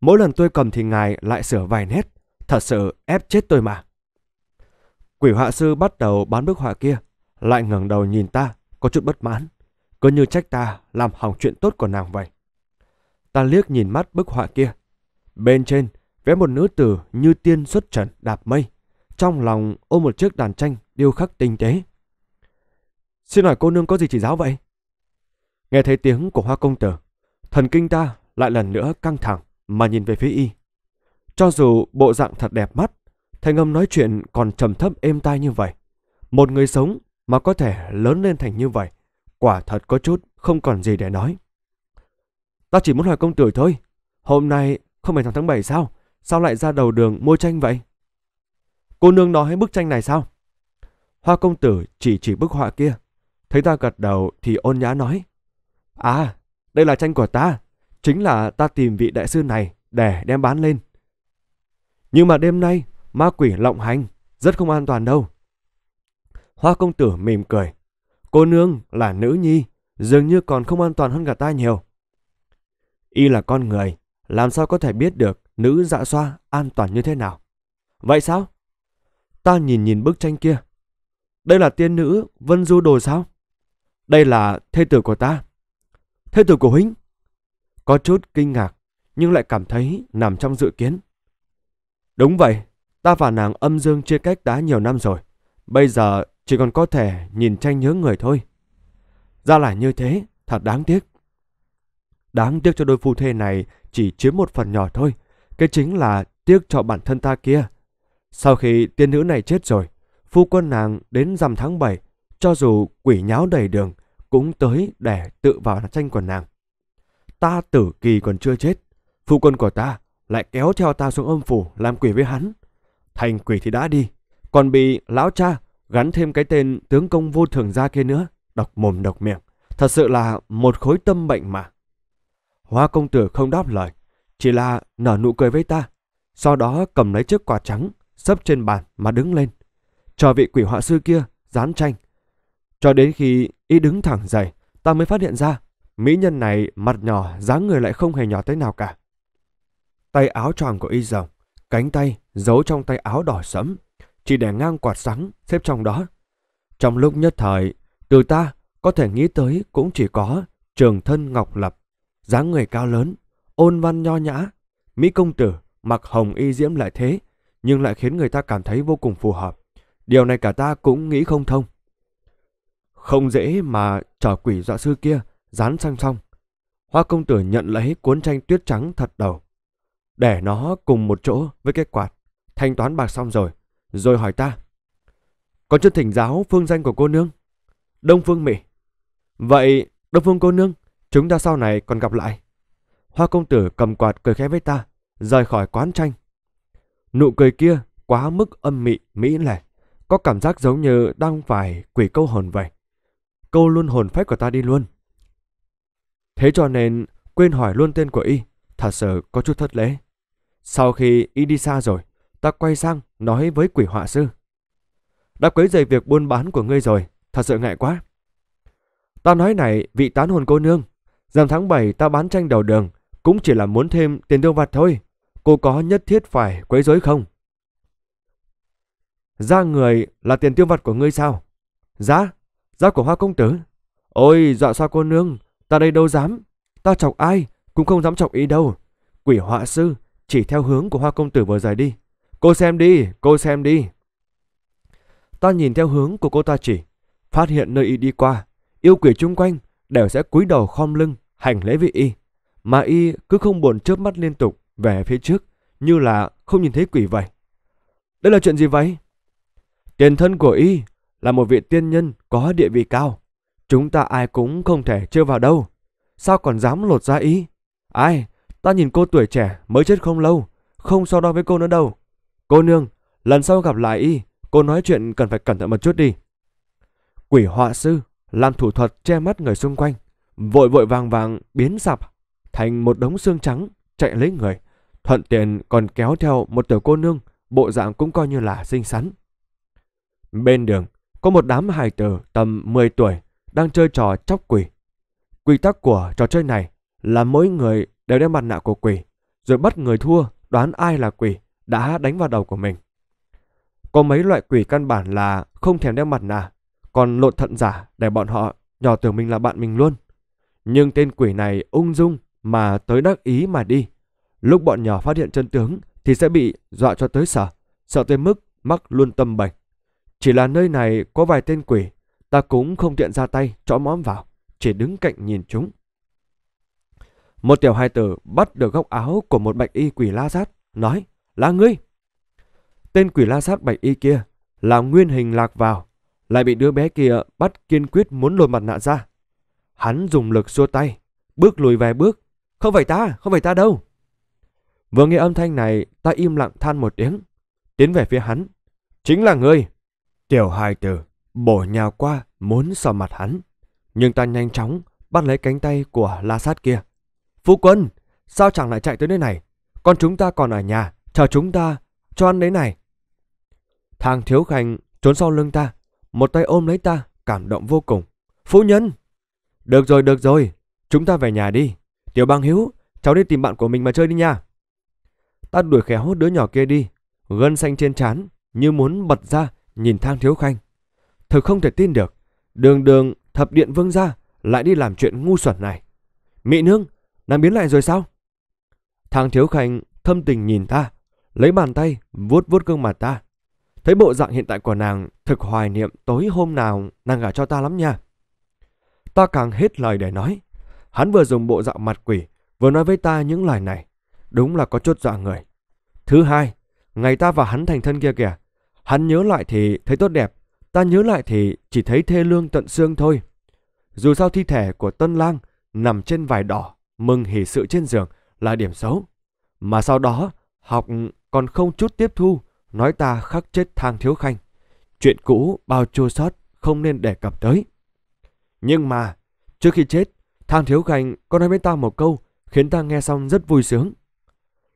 Mỗi lần tôi cầm thì ngài lại sửa vài nét, thật sự ép chết tôi mà. Quỷ họa sư bắt đầu bán bức họa kia, lại ngẩng đầu nhìn ta, có chút bất mãn cứ như trách ta làm hỏng chuyện tốt của nàng vậy. Ta liếc nhìn mắt bức họa kia. Bên trên, vẽ một nữ tử như tiên xuất trần đạp mây. Trong lòng ôm một chiếc đàn tranh điêu khắc tinh tế. Xin hỏi cô nương có gì chỉ giáo vậy? Nghe thấy tiếng của hoa công tử, thần kinh ta lại lần nữa căng thẳng mà nhìn về phía y. Cho dù bộ dạng thật đẹp mắt, thanh âm nói chuyện còn trầm thấp êm tai như vậy. Một người sống mà có thể lớn lên thành như vậy quả thật có chút không còn gì để nói. Ta chỉ muốn hỏi công tử thôi, hôm nay không phải tháng 7 sao? Sao lại ra đầu đường mua tranh vậy? Cô nương nói bức tranh này sao? Hoa công tử chỉ chỉ bức họa kia. Thấy ta gật đầu thì ôn nhã nói. À, đây là tranh của ta. Chính là ta tìm vị đại sư này để đem bán lên. Nhưng mà đêm nay ma quỷ lộng hành, rất không an toàn đâu. Hoa công tử mỉm cười. Cô nương là nữ nhi, dường như còn không an toàn hơn cả ta nhiều. Y là con người, làm sao có thể biết được nữ dạ xoa an toàn như thế nào? Vậy sao? Ta nhìn nhìn bức tranh kia. Đây là tiên nữ Vân Du Đồ sao? Đây là thê tử của ta. Thê tử của huynh? Có chút kinh ngạc, nhưng lại cảm thấy nằm trong dự kiến. Đúng vậy, ta và nàng âm dương chia cách đã nhiều năm rồi. Bây giờ chỉ còn có thể nhìn tranh nhớ người thôi. Ra là như thế, thật đáng tiếc. Đáng tiếc cho đôi phu thê này chỉ chiếm một phần nhỏ thôi, cái chính là tiếc cho bản thân ta kia. Sau khi tiên nữ này chết rồi, phu quân nàng đến rằm tháng 7, cho dù quỷ nháo đầy đường, cũng tới để tự vào tranh của nàng. Ta tử kỳ còn chưa chết, phu quân của ta lại kéo theo ta xuống âm phủ làm quỷ với hắn. Thành quỷ thì đã đi, còn bị lão cha gắn thêm cái tên tướng công vô thường ra kia nữa, độc mồm độc miệng, thật sự là một khối tâm bệnh mà. Hoa công tử không đáp lời, chỉ là nở nụ cười với ta, sau đó cầm lấy chiếc quả trắng, sấp trên bàn mà đứng lên, cho vị quỷ họa sư kia dán tranh. Cho đến khi y đứng thẳng dậy, ta mới phát hiện ra, mỹ nhân này mặt nhỏ, dáng người lại không hề nhỏ tới nào cả. Tay áo tròn của y rộng cánh tay giấu trong tay áo đỏ sẫm chỉ để ngang quạt sáng xếp trong đó. Trong lúc nhất thời, từ ta có thể nghĩ tới cũng chỉ có trường thân Ngọc Lập, dáng người cao lớn, ôn văn nho nhã, Mỹ công tử mặc hồng y diễm lại thế, nhưng lại khiến người ta cảm thấy vô cùng phù hợp. Điều này cả ta cũng nghĩ không thông. Không dễ mà trò quỷ dọa sư kia dán sang song. Hoa công tử nhận lấy cuốn tranh tuyết trắng thật đầu. Để nó cùng một chỗ với cái quạt. Thanh toán bạc xong rồi, rồi hỏi ta. Con chưa thỉnh giáo phương danh của cô nương. Đông Phương Mỹ. Vậy, Đông Phương cô nương, chúng ta sau này còn gặp lại. Hoa công tử cầm quạt cười khẽ với ta, rời khỏi quán tranh. Nụ cười kia quá mức âm mị, mỹ lẻ, có cảm giác giống như đang phải quỷ câu hồn vậy. Câu luôn hồn phách của ta đi luôn. Thế cho nên quên hỏi luôn tên của y, thật sự có chút thất lễ. Sau khi y đi xa rồi, ta quay sang nói với quỷ họa sư. Đã quấy rầy việc buôn bán của ngươi rồi, thật sự ngại quá. Ta nói này, vị tán hồn cô nương, Giảm tháng 7 ta bán tranh đầu đường, cũng chỉ là muốn thêm tiền tiêu vặt thôi. Cô có nhất thiết phải quấy rối không? Ra người là tiền tiêu vặt của ngươi sao? Giá? Giá của hoa công tử? Ôi, dọa sao cô nương, ta đây đâu dám. Ta chọc ai, cũng không dám chọc ý đâu. Quỷ họa sư, chỉ theo hướng của hoa công tử vừa dài đi. Cô xem đi, cô xem đi. Ta nhìn theo hướng của cô ta chỉ, phát hiện nơi y đi qua, yêu quỷ chung quanh đều sẽ cúi đầu khom lưng, hành lễ với y. Mà y cứ không buồn chớp mắt liên tục về phía trước, như là không nhìn thấy quỷ vậy. Đây là chuyện gì vậy? Tiền thân của y là một vị tiên nhân có địa vị cao. Chúng ta ai cũng không thể chưa vào đâu. Sao còn dám lột ra y? Ai? Ta nhìn cô tuổi trẻ mới chết không lâu, không so đo với cô nữa đâu. Cô nương, lần sau gặp lại y, cô nói chuyện cần phải cẩn thận một chút đi. Quỷ họa sư làm thủ thuật che mắt người xung quanh, vội vội vàng vàng biến sạp thành một đống xương trắng chạy lấy người, thuận tiện còn kéo theo một tiểu cô nương, bộ dạng cũng coi như là xinh xắn. Bên đường có một đám hài tử tầm 10 tuổi đang chơi trò chóc quỷ. Quy tắc của trò chơi này là mỗi người đều đeo mặt nạ của quỷ, rồi bắt người thua đoán ai là quỷ, đã đánh vào đầu của mình. Có mấy loại quỷ căn bản là không thèm đeo mặt nạ, còn lộn thận giả để bọn họ nhỏ tưởng mình là bạn mình luôn. Nhưng tên quỷ này ung dung mà tới đắc ý mà đi. Lúc bọn nhỏ phát hiện chân tướng thì sẽ bị dọa cho tới sợ, sợ tới mức mắc luôn tâm bệnh. Chỉ là nơi này có vài tên quỷ, ta cũng không tiện ra tay chõ mõm vào, chỉ đứng cạnh nhìn chúng. Một tiểu hai tử bắt được góc áo của một bạch y quỷ la sát, nói là ngươi. Tên quỷ la sát bạch y kia là nguyên hình lạc vào, lại bị đứa bé kia bắt kiên quyết muốn lôi mặt nạ ra. Hắn dùng lực xua tay, bước lùi vài bước. Không phải ta, không phải ta đâu. Vừa nghe âm thanh này, ta im lặng than một tiếng, tiến về phía hắn. Chính là ngươi. Tiểu hài tử bổ nhào qua muốn sờ mặt hắn, nhưng ta nhanh chóng bắt lấy cánh tay của la sát kia. Phu quân, sao chẳng lại chạy tới nơi này? Còn chúng ta còn ở nhà, Chờ chúng ta, cho ăn đấy này. thang thiếu khanh trốn sau lưng ta, một tay ôm lấy ta, cảm động vô cùng. Phu nhân! Được rồi, được rồi, chúng ta về nhà đi. Tiểu bang hiếu, cháu đi tìm bạn của mình mà chơi đi nha. Ta đuổi khéo đứa nhỏ kia đi, gân xanh trên trán như muốn bật ra nhìn thang thiếu khanh. Thực không thể tin được, đường đường thập điện vương gia lại đi làm chuyện ngu xuẩn này. Mị nương, nàng biến lại rồi sao? Thang thiếu khanh thâm tình nhìn ta, lấy bàn tay vuốt vuốt gương mặt ta. Thấy bộ dạng hiện tại của nàng, thực hoài niệm tối hôm nào nàng gả cho ta lắm nha. Ta càng hết lời để nói. Hắn vừa dùng bộ dạng mặt quỷ, vừa nói với ta những lời này. Đúng là có chút dọa người. Thứ hai, ngày ta và hắn thành thân kia kìa. Hắn nhớ lại thì thấy tốt đẹp, ta nhớ lại thì chỉ thấy thê lương tận xương thôi. Dù sao thi thể của Tân Lang nằm trên vải đỏ, mừng hỉ sự trên giường là điểm xấu. Mà sau đó, học còn không chút tiếp thu, nói ta khắc chết thang thiếu khanh. Chuyện cũ bao chua sót không nên đề cập tới. Nhưng mà, trước khi chết, thang thiếu khanh có nói với ta một câu khiến ta nghe xong rất vui sướng.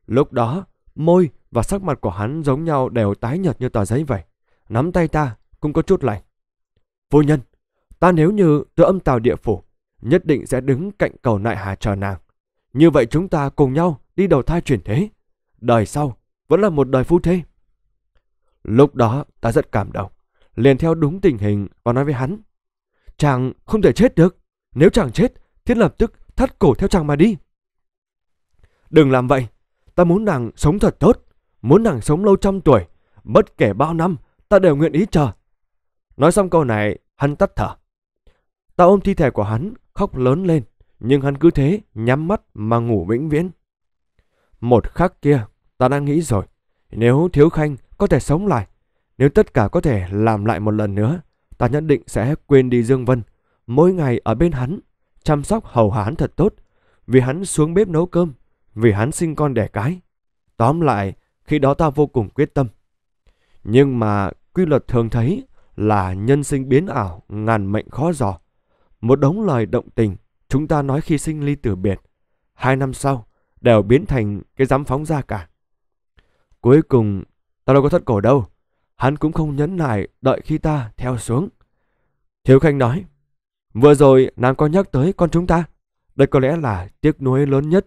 Lúc đó, môi và sắc mặt của hắn giống nhau đều tái nhợt như tờ giấy vậy. Nắm tay ta cũng có chút lạnh. Vô nhân, ta nếu như tự âm tàu địa phủ, nhất định sẽ đứng cạnh cầu nại hà chờ nàng. Như vậy chúng ta cùng nhau đi đầu thai chuyển thế. Đời sau, vẫn là một đời phu thê. Lúc đó ta rất cảm động, liền theo đúng tình hình và nói với hắn. Chàng không thể chết được, nếu chàng chết, thiết lập tức thắt cổ theo chàng mà đi. Đừng làm vậy, ta muốn nàng sống thật tốt, muốn nàng sống lâu trăm tuổi, bất kể bao năm, ta đều nguyện ý chờ. Nói xong câu này, hắn tắt thở. Ta ôm thi thể của hắn, khóc lớn lên, nhưng hắn cứ thế nhắm mắt mà ngủ vĩnh viễn. Một khắc kia, Ta đã nghĩ rồi, nếu Thiếu Khanh có thể sống lại, nếu tất cả có thể làm lại một lần nữa, ta nhất định sẽ quên đi Dương Vân, mỗi ngày ở bên hắn, chăm sóc hầu hạ hắn thật tốt, vì hắn xuống bếp nấu cơm, vì hắn sinh con đẻ cái. Tóm lại, khi đó ta vô cùng quyết tâm. Nhưng mà quy luật thường thấy là nhân sinh biến ảo, ngàn mệnh khó dò. Một đống lời động tình chúng ta nói khi sinh ly tử biệt, hai năm sau đều biến thành cái dám phóng ra cả. Cuối cùng, ta đâu có thất cổ đâu. Hắn cũng không nhấn lại đợi khi ta theo xuống. Thiếu Khanh nói, vừa rồi nàng có nhắc tới con chúng ta. Đây có lẽ là tiếc nuối lớn nhất.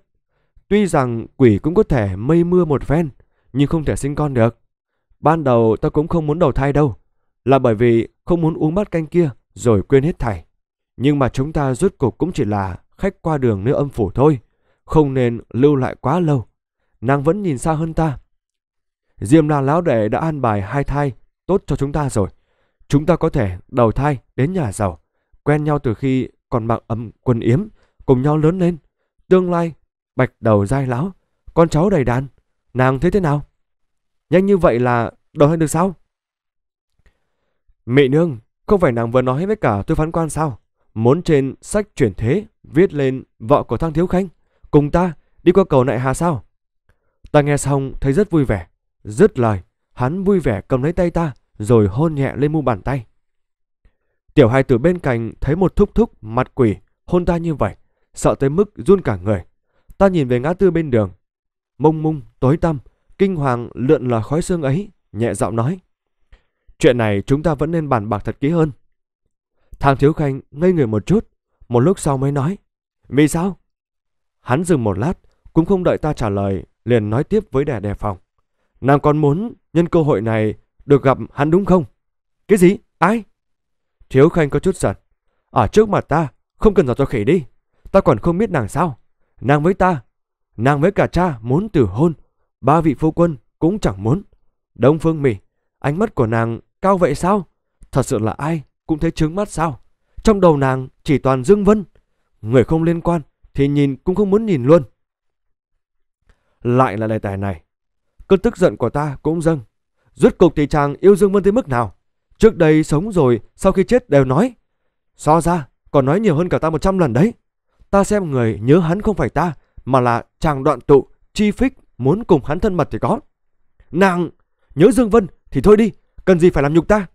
Tuy rằng quỷ cũng có thể mây mưa một phen, nhưng không thể sinh con được. Ban đầu ta cũng không muốn đầu thai đâu, là bởi vì không muốn uống bát canh kia rồi quên hết thảy. Nhưng mà chúng ta rốt cuộc cũng chỉ là khách qua đường nơi âm phủ thôi, không nên lưu lại quá lâu. Nàng vẫn nhìn xa hơn ta, Diêm La lão đệ đã an bài hai thai tốt cho chúng ta rồi. Chúng ta có thể đầu thai đến nhà giàu, quen nhau từ khi còn mặc ấm quần yếm, cùng nhau lớn lên. Tương lai, bạch đầu dai lão, con cháu đầy đàn, nàng thấy thế nào? Nhanh như vậy là đầu hơn được sao? Mị nương, không phải nàng vừa nói với cả tôi phán quan sao? Muốn trên sách chuyển thế, viết lên vợ của thang thiếu khanh, cùng ta đi qua cầu nại hà sao? Ta nghe xong thấy rất vui vẻ, Dứt lời, hắn vui vẻ cầm lấy tay ta, rồi hôn nhẹ lên mu bàn tay. Tiểu hai tử bên cạnh thấy một thúc thúc mặt quỷ hôn ta như vậy, sợ tới mức run cả người. Ta nhìn về ngã tư bên đường, mông mung, tối tăm, kinh hoàng lượn là khói xương ấy, nhẹ giọng nói. Chuyện này chúng ta vẫn nên bàn bạc thật kỹ hơn. Thang Thiếu Khanh ngây người một chút, một lúc sau mới nói. Vì sao? Hắn dừng một lát, cũng không đợi ta trả lời, liền nói tiếp với đẻ đề phòng. Nàng còn muốn nhân cơ hội này được gặp hắn đúng không? Cái gì? Ai? Thiếu Khanh có chút giật. Ở trước mặt ta, không cần dọa cho khỉ đi. Ta còn không biết nàng sao. Nàng với ta, nàng với cả cha muốn từ hôn. Ba vị phu quân cũng chẳng muốn. Đông Phương Mỹ, ánh mắt của nàng cao vậy sao? Thật sự là ai cũng thấy trướng mắt sao? Trong đầu nàng chỉ toàn Dương Vân. Người không liên quan thì nhìn cũng không muốn nhìn luôn. Lại là đề tài này. Cơn tức giận của ta cũng dâng. Rốt cục thì chàng yêu Dương Vân tới mức nào? Trước đây sống rồi, sau khi chết đều nói. So ra, còn nói nhiều hơn cả ta 100 lần đấy. Ta xem người nhớ hắn không phải ta, mà là chàng đoạn tụ, chi phích, muốn cùng hắn thân mật thì có. Nàng, nhớ Dương Vân thì thôi đi, cần gì phải làm nhục ta.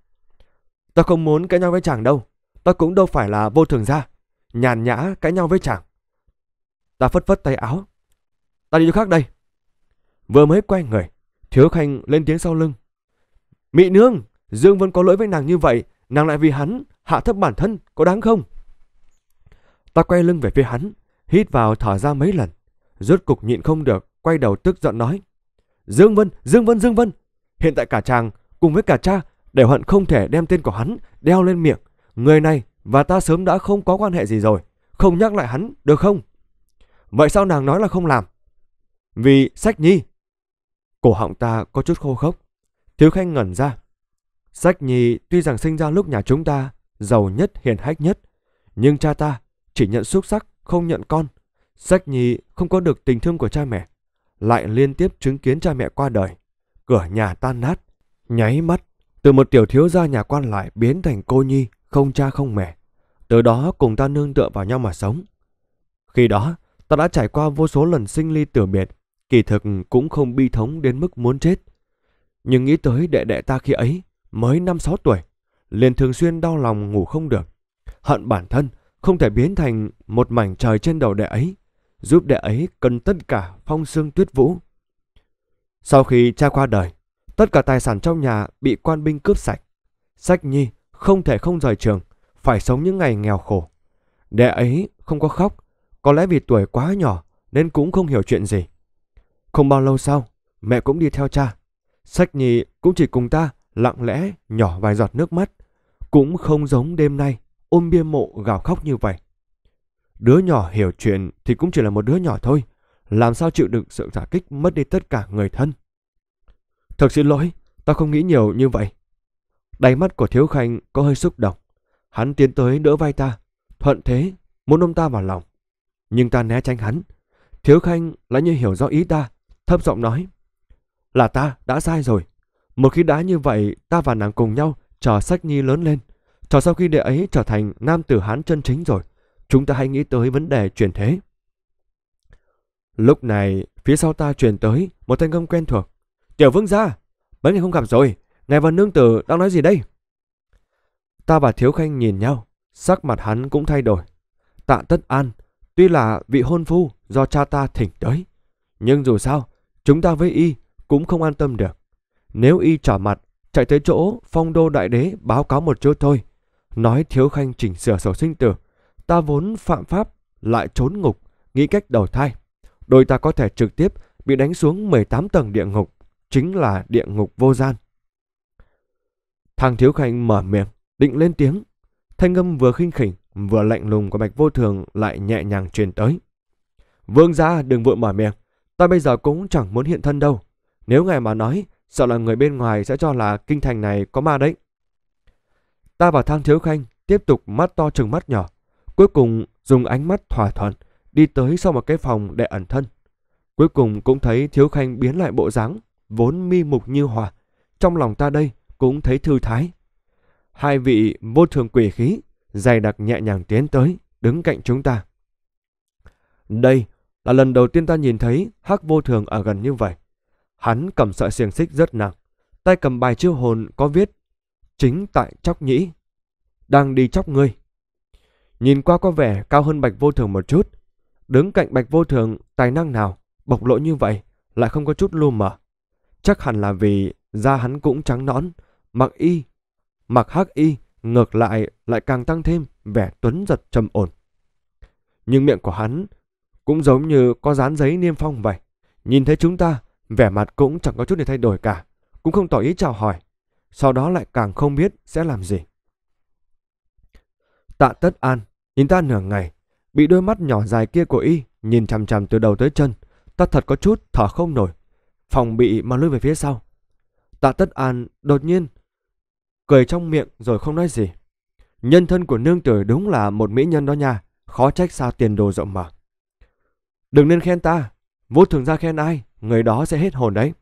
Ta không muốn cãi nhau với chàng đâu, ta cũng đâu phải là vô thường gia, nhàn nhã cãi nhau với chàng. Ta phất phất tay áo. Ta đi chỗ khác đây. Vừa mới quay người, Thiếu Khanh lên tiếng sau lưng. Mị nương, Dương Vân có lỗi với nàng như vậy, nàng lại vì hắn, hạ thấp bản thân, có đáng không? Ta quay lưng về phía hắn, hít vào thở ra mấy lần. Rốt cục nhịn không được, quay đầu tức giận nói. Dương Vân, Dương Vân, Dương Vân. Hiện tại cả chàng, cùng với cả cha, đều hận không thể đem tên của hắn đeo lên miệng. Người này và ta sớm đã không có quan hệ gì rồi. Không nhắc lại hắn, được không? Vậy sao nàng nói là không làm? Vì sách nhi Cổ họng ta có chút khô khốc. Thiếu khanh ngẩn ra. Sách nhi tuy rằng sinh ra lúc nhà chúng ta, giàu nhất hiền hách nhất, nhưng cha ta chỉ nhận xúc sắc, không nhận con. Sách nhi không có được tình thương của cha mẹ, lại liên tiếp chứng kiến cha mẹ qua đời. Cửa nhà tan nát, nháy mắt, từ một tiểu thiếu gia nhà quan lại biến thành cô nhi, không cha không mẹ. Từ đó cùng ta nương tựa vào nhau mà sống. Khi đó, ta đã trải qua vô số lần sinh ly tử biệt kỳ thực cũng không bi thống đến mức muốn chết. Nhưng nghĩ tới đệ đệ ta khi ấy, mới 5-6 tuổi, liền thường xuyên đau lòng ngủ không được. Hận bản thân, không thể biến thành một mảnh trời trên đầu đệ ấy, giúp đệ ấy cần tất cả phong sương tuyết vũ. Sau khi cha qua đời, tất cả tài sản trong nhà bị quan binh cướp sạch. Sách Nhi không thể không rời trường, phải sống những ngày nghèo khổ. Đệ ấy không có khóc, có lẽ vì tuổi quá nhỏ nên cũng không hiểu chuyện gì. Không bao lâu sau, mẹ cũng đi theo cha. Sách nhì cũng chỉ cùng ta lặng lẽ nhỏ vài giọt nước mắt. Cũng không giống đêm nay ôm bia mộ gào khóc như vậy. Đứa nhỏ hiểu chuyện thì cũng chỉ là một đứa nhỏ thôi. Làm sao chịu đựng sự giả kích mất đi tất cả người thân. Thật xin lỗi, ta không nghĩ nhiều như vậy. Đáy mắt của Thiếu Khanh có hơi xúc động. Hắn tiến tới đỡ vai ta, thuận thế, muốn ôm ta vào lòng. Nhưng ta né tránh hắn. Thiếu Khanh lại như hiểu rõ ý ta, thấp giọng nói. Là ta đã sai rồi. Một khi đã như vậy, ta và nàng cùng nhau chờ sách nhi lớn lên. Chờ sau khi đệ ấy trở thành nam tử hán chân chính rồi, chúng ta hãy nghĩ tới vấn đề chuyển thế. Lúc này, phía sau ta truyền tới một thanh âm quen thuộc. Tiểu vương gia, mấy ngày không gặp rồi, ngài và nương tử đang nói gì đây? Ta và thiếu khanh nhìn nhau, sắc mặt hắn cũng thay đổi. Tạ tất an, tuy là vị hôn phu do cha ta thỉnh tới, nhưng dù sao Chúng ta với y cũng không an tâm được. Nếu y trả mặt, chạy tới chỗ phong đô đại đế báo cáo một chút thôi. Nói thiếu khanh chỉnh sửa sổ sinh tử. Ta vốn phạm pháp, lại trốn ngục, nghĩ cách đầu thai. Đôi ta có thể trực tiếp bị đánh xuống 18 tầng địa ngục, chính là địa ngục vô gian. Thằng thiếu khanh mở miệng, định lên tiếng. Thanh âm vừa khinh khỉnh, vừa lạnh lùng của bạch vô thường lại nhẹ nhàng truyền tới. Vương gia đừng vội mở miệng, Ta bây giờ cũng chẳng muốn hiện thân đâu. Nếu ngài mà nói, sợ là người bên ngoài sẽ cho là kinh thành này có ma đấy. Ta và Thang Thiếu Khanh tiếp tục mắt to chừng mắt nhỏ. Cuối cùng dùng ánh mắt thỏa thuận đi tới sau một cái phòng để ẩn thân. Cuối cùng cũng thấy Thiếu Khanh biến lại bộ dáng vốn mi mục như hòa. Trong lòng ta đây cũng thấy thư thái. Hai vị vô thường quỷ khí dày đặc nhẹ nhàng tiến tới đứng cạnh chúng ta. Đây là lần đầu tiên ta nhìn thấy hắc vô thường ở gần như vậy. Hắn cầm sợi xiềng xích rất nặng, tay cầm bài chiêu hồn có viết chính tại chóc nhĩ, đang đi chóc ngươi. Nhìn qua có vẻ cao hơn bạch vô thường một chút, đứng cạnh bạch vô thường tài năng nào bộc lộ như vậy lại không có chút lùm mở, Chắc hẳn là vì da hắn cũng trắng nõn, mặc y, mặc hắc y ngược lại lại càng tăng thêm vẻ tuấn giật trầm ổn. Nhưng miệng của hắn cũng giống như có dán giấy niêm phong vậy. Nhìn thấy chúng ta, vẻ mặt cũng chẳng có chút gì thay đổi cả, cũng không tỏ ý chào hỏi. Sau đó lại càng không biết sẽ làm gì. Tạ Tất An nhìn ta nửa ngày, bị đôi mắt nhỏ dài kia của y nhìn chằm chằm từ đầu tới chân, ta thật có chút thở không nổi, phòng bị mà lùi về phía sau. Tạ Tất An đột nhiên cười trong miệng rồi không nói gì. Nhân thân của nương tử đúng là một mỹ nhân đó nha, khó trách sao tiền đồ rộng mở. Đừng nên khen ta, vô thường ra khen ai, người đó sẽ hết hồn đấy.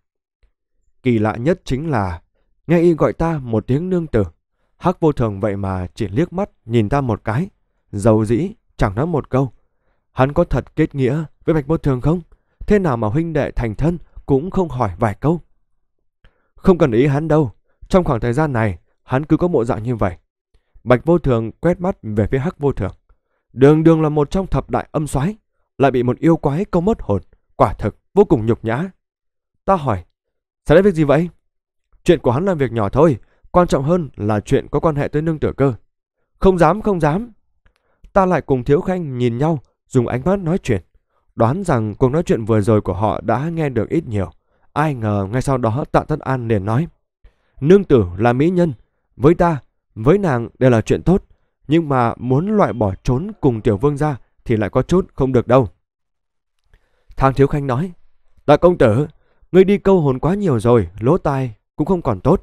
Kỳ lạ nhất chính là nghe y gọi ta một tiếng nương tử. Hắc vô thường vậy mà chỉ liếc mắt nhìn ta một cái. Dầu dĩ, chẳng nói một câu. Hắn có thật kết nghĩa với bạch vô thường không? Thế nào mà huynh đệ thành thân cũng không hỏi vài câu. Không cần ý hắn đâu. Trong khoảng thời gian này, hắn cứ có bộ dạng như vậy. Bạch vô thường quét mắt về phía hắc vô thường. Đường đường là một trong thập đại âm soái lại bị một yêu quái câu mất hồn, quả thực vô cùng nhục nhã. Ta hỏi, xảy ra việc gì vậy? Chuyện của hắn là việc nhỏ thôi, quan trọng hơn là chuyện có quan hệ tới nương tử cơ. Không dám, không dám. Ta lại cùng Thiếu Khanh nhìn nhau, dùng ánh mắt nói chuyện. Đoán rằng cuộc nói chuyện vừa rồi của họ đã nghe được ít nhiều. Ai ngờ ngay sau đó Tạ Tất An liền nói. Nương tử là mỹ nhân, với ta, với nàng đều là chuyện tốt. Nhưng mà muốn loại bỏ trốn cùng tiểu vương ra thì lại có chút không được đâu. Thang Thiếu Khanh nói, Đại công tử, ngươi đi câu hồn quá nhiều rồi, lỗ tai cũng không còn tốt.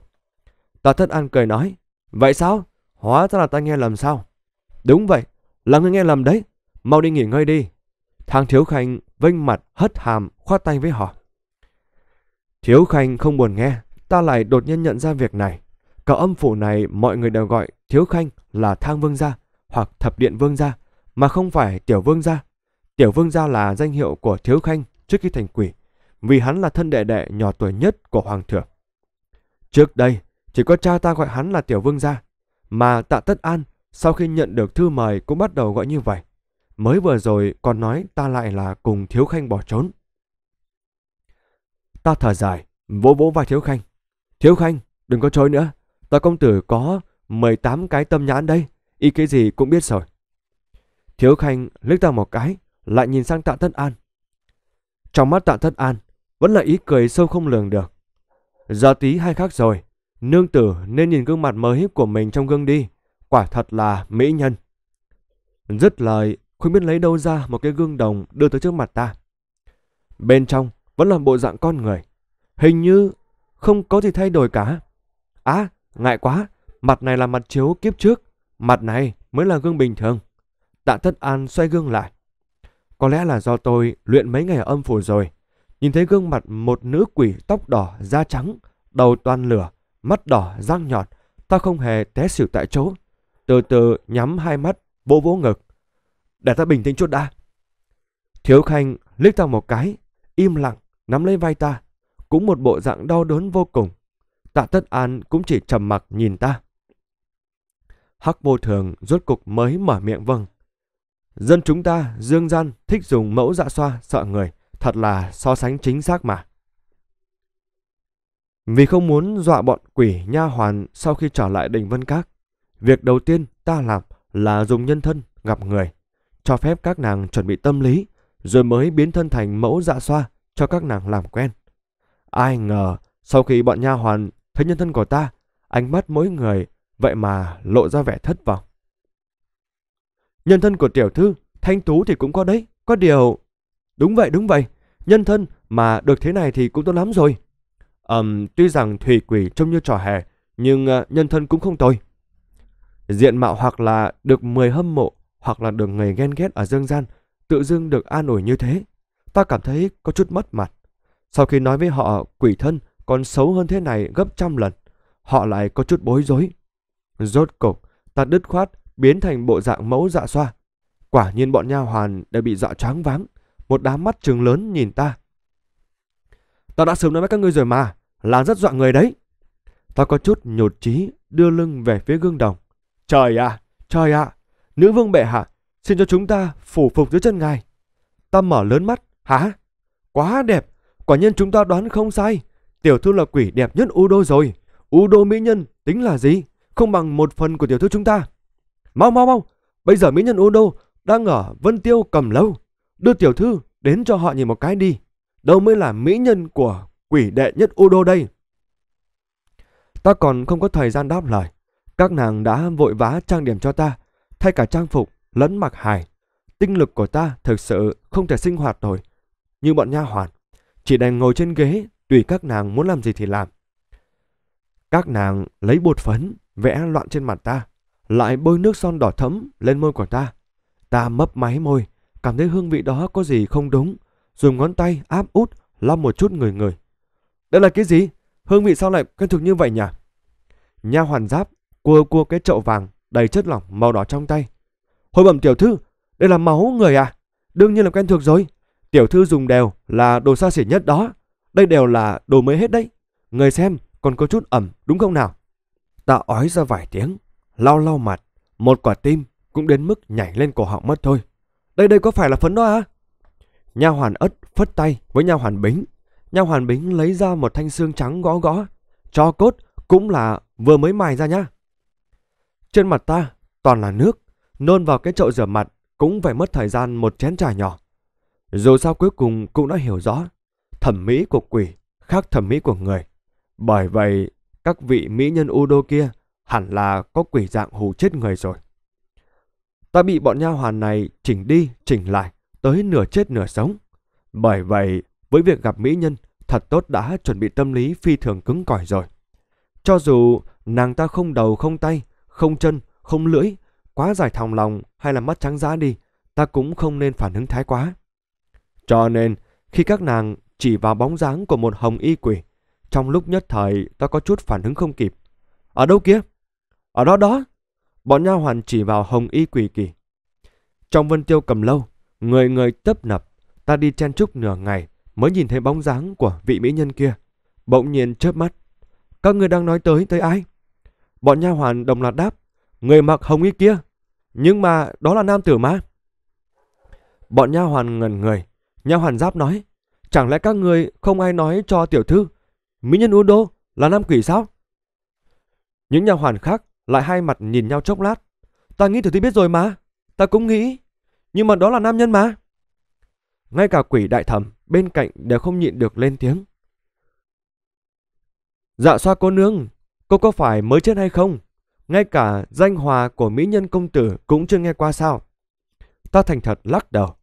Tạ Thất An cười nói, vậy sao? Hóa ra là ta nghe lầm sao? Đúng vậy, là ngươi nghe lầm đấy, mau đi nghỉ ngơi đi. Thang Thiếu Khanh vênh mặt hất hàm khoát tay với họ. Thiếu Khanh không buồn nghe, ta lại đột nhiên nhận ra việc này. Cả âm phủ này mọi người đều gọi Thiếu Khanh là Thang Vương Gia hoặc Thập Điện Vương Gia mà không phải Tiểu Vương Gia. Tiểu Vương Gia là danh hiệu của Thiếu Khanh trước khi thành quỷ, vì hắn là thân đệ đệ nhỏ tuổi nhất của Hoàng Thượng. Trước đây, chỉ có cha ta gọi hắn là Tiểu Vương Gia, mà Tạ Tất An sau khi nhận được thư mời cũng bắt đầu gọi như vậy. Mới vừa rồi còn nói ta lại là cùng Thiếu Khanh bỏ trốn. Ta thở dài, vỗ vỗ vai Thiếu Khanh. Thiếu Khanh, đừng có chối nữa, ta công tử có 18 cái tâm nhãn đây, y cái gì cũng biết rồi. Thiếu Khanh liếc ta một cái, lại nhìn sang Tạ thất An. Trong mắt Tạ thất An, vẫn là ý cười sâu không lường được. Giờ tí hay khác rồi, nương tử nên nhìn gương mặt mới hiếp của mình trong gương đi, quả thật là mỹ nhân. Dứt lời, không biết lấy đâu ra một cái gương đồng đưa tới trước mặt ta. Bên trong vẫn là bộ dạng con người, hình như không có gì thay đổi cả. Á, ngại quá, mặt này là mặt chiếu kiếp trước, mặt này mới là gương bình thường. Tạ Tất An xoay gương lại. Có lẽ là do tôi luyện mấy ngày ở âm phủ rồi. Nhìn thấy gương mặt một nữ quỷ tóc đỏ, da trắng, đầu toàn lửa, mắt đỏ, răng nhọn. Ta không hề té xỉu tại chỗ. Từ từ nhắm hai mắt, vỗ vỗ ngực. Để ta bình tĩnh chút đã. Thiếu Khanh liếc ta một cái, im lặng, nắm lấy vai ta. Cũng một bộ dạng đau đớn vô cùng. Tạ Tất An cũng chỉ trầm mặc nhìn ta. Hắc vô thường rốt cục mới mở miệng vâng. Dân chúng ta, dương gian, thích dùng mẫu dạ xoa, sợ người, thật là so sánh chính xác mà. Vì không muốn dọa bọn quỷ nha hoàn sau khi trở lại đình Vân Các, việc đầu tiên ta làm là dùng nhân thân gặp người, cho phép các nàng chuẩn bị tâm lý, rồi mới biến thân thành mẫu dạ xoa cho các nàng làm quen. Ai ngờ, sau khi bọn nha hoàn thấy nhân thân của ta, ánh mắt mỗi người vậy mà lộ ra vẻ thất vọng. Nhân thân của tiểu thư, thanh tú thì cũng có đấy, có điều... Đúng vậy, đúng vậy, nhân thân mà được thế này thì cũng tốt lắm rồi. um, tuy rằng thủy quỷ trông như trò hề, nhưng uh, nhân thân cũng không tồi. Diện mạo hoặc là được mười hâm mộ, hoặc là được người ghen ghét ở dương gian, tự dưng được an ủi như thế. Ta cảm thấy có chút mất mặt. Sau khi nói với họ quỷ thân còn xấu hơn thế này gấp trăm lần, họ lại có chút bối rối. Rốt cục, ta đứt khoát biến thành bộ dạng mẫu dạ xoa. Quả nhiên bọn nha hoàn đã bị dọa choáng váng, một đám mắt trừng lớn nhìn ta. Tao đã sớm nói với các ngươi rồi mà, là rất dọa người đấy. Tao có chút nhột trí đưa lưng về phía gương đồng. Trời ạ, à, trời ạ, à, nữ vương bệ hạ, xin cho chúng ta phủ phục dưới chân ngài. Ta mở lớn mắt, hả? Quá đẹp, quả nhiên chúng ta đoán không sai. Tiểu thư là quỷ đẹp nhất u đô rồi. u đô mỹ nhân tính là gì? Không bằng một phần của tiểu thư chúng ta. Mau mau mau, bây giờ mỹ nhân Odo đang ở Vân Tiêu cầm lâu. Đưa tiểu thư đến cho họ nhìn một cái đi. Đâu mới là mỹ nhân của quỷ đệ nhất Odo đây. Ta còn không có thời gian đáp lời. Các nàng đã vội vã trang điểm cho ta, thay cả trang phục, lẫn mặc hài. Tinh lực của ta thực sự không thể sinh hoạt nổi. Như bọn nha hoàn, chỉ đành ngồi trên ghế, tùy các nàng muốn làm gì thì làm. Các nàng lấy bột phấn, vẽ loạn trên mặt ta lại bôi nước son đỏ thẫm lên môi của ta. Ta mấp máy môi, cảm thấy hương vị đó có gì không đúng, dùng ngón tay áp út lau một chút người người. Đây là cái gì? Hương vị sao lại quen thuộc như vậy nhỉ? Nha hoàn giáp cua cua cái chậu vàng đầy chất lỏng màu đỏ trong tay. Hồi bẩm tiểu thư, đây là máu người à? Đương nhiên là quen thuộc rồi. Tiểu thư dùng đều là đồ xa xỉ nhất đó. Đây đều là đồ mới hết đấy. Người xem còn có chút ẩm đúng không nào? Ta ói ra vài tiếng lau lau mặt, một quả tim cũng đến mức nhảy lên cổ họng mất thôi. Đây đây có phải là phấn đó à? Nha hoàn ất phất tay với nha hoàn bính. Nha hoàn bính lấy ra một thanh xương trắng gõ gõ. Cho cốt cũng là vừa mới mài ra nhá. Trên mặt ta toàn là nước, nôn vào cái chậu rửa mặt cũng phải mất thời gian một chén trà nhỏ. Dù sao cuối cùng cũng đã hiểu rõ, thẩm mỹ của quỷ khác thẩm mỹ của người. Bởi vậy, các vị mỹ nhân Udo kia hẳn là có quỷ dạng hù chết người rồi. Ta bị bọn nha hoàn này chỉnh đi, chỉnh lại, tới nửa chết nửa sống. Bởi vậy, với việc gặp mỹ nhân, thật tốt đã chuẩn bị tâm lý phi thường cứng cỏi rồi. Cho dù nàng ta không đầu không tay, không chân, không lưỡi, quá dài thòng lòng hay là mắt trắng giá đi, ta cũng không nên phản ứng thái quá. Cho nên, khi các nàng chỉ vào bóng dáng của một hồng y quỷ, trong lúc nhất thời ta có chút phản ứng không kịp. Ở đâu kia? Ở đó đó, bọn nha hoàn chỉ vào hồng y quỳ kỳ. Trong vân tiêu cầm lâu, người người tấp nập, ta đi chen chúc nửa ngày mới nhìn thấy bóng dáng của vị mỹ nhân kia. Bỗng nhiên chớp mắt. Các người đang nói tới tới ai? Bọn nha hoàn đồng loạt đáp, người mặc hồng y kia. Nhưng mà đó là nam tử mà. Bọn nha hoàn ngẩn người, nha hoàn giáp nói, chẳng lẽ các người không ai nói cho tiểu thư, mỹ nhân u đô là nam quỷ sao? Những nha hoàn khác lại hai mặt nhìn nhau chốc lát. Ta nghĩ thử thì biết rồi mà. Ta cũng nghĩ. Nhưng mà đó là nam nhân mà. Ngay cả quỷ đại thẩm bên cạnh đều không nhịn được lên tiếng. Dạ xoa cô nương, cô có phải mới chết hay không? Ngay cả danh hòa của mỹ nhân công tử cũng chưa nghe qua sao? Ta thành thật lắc đầu.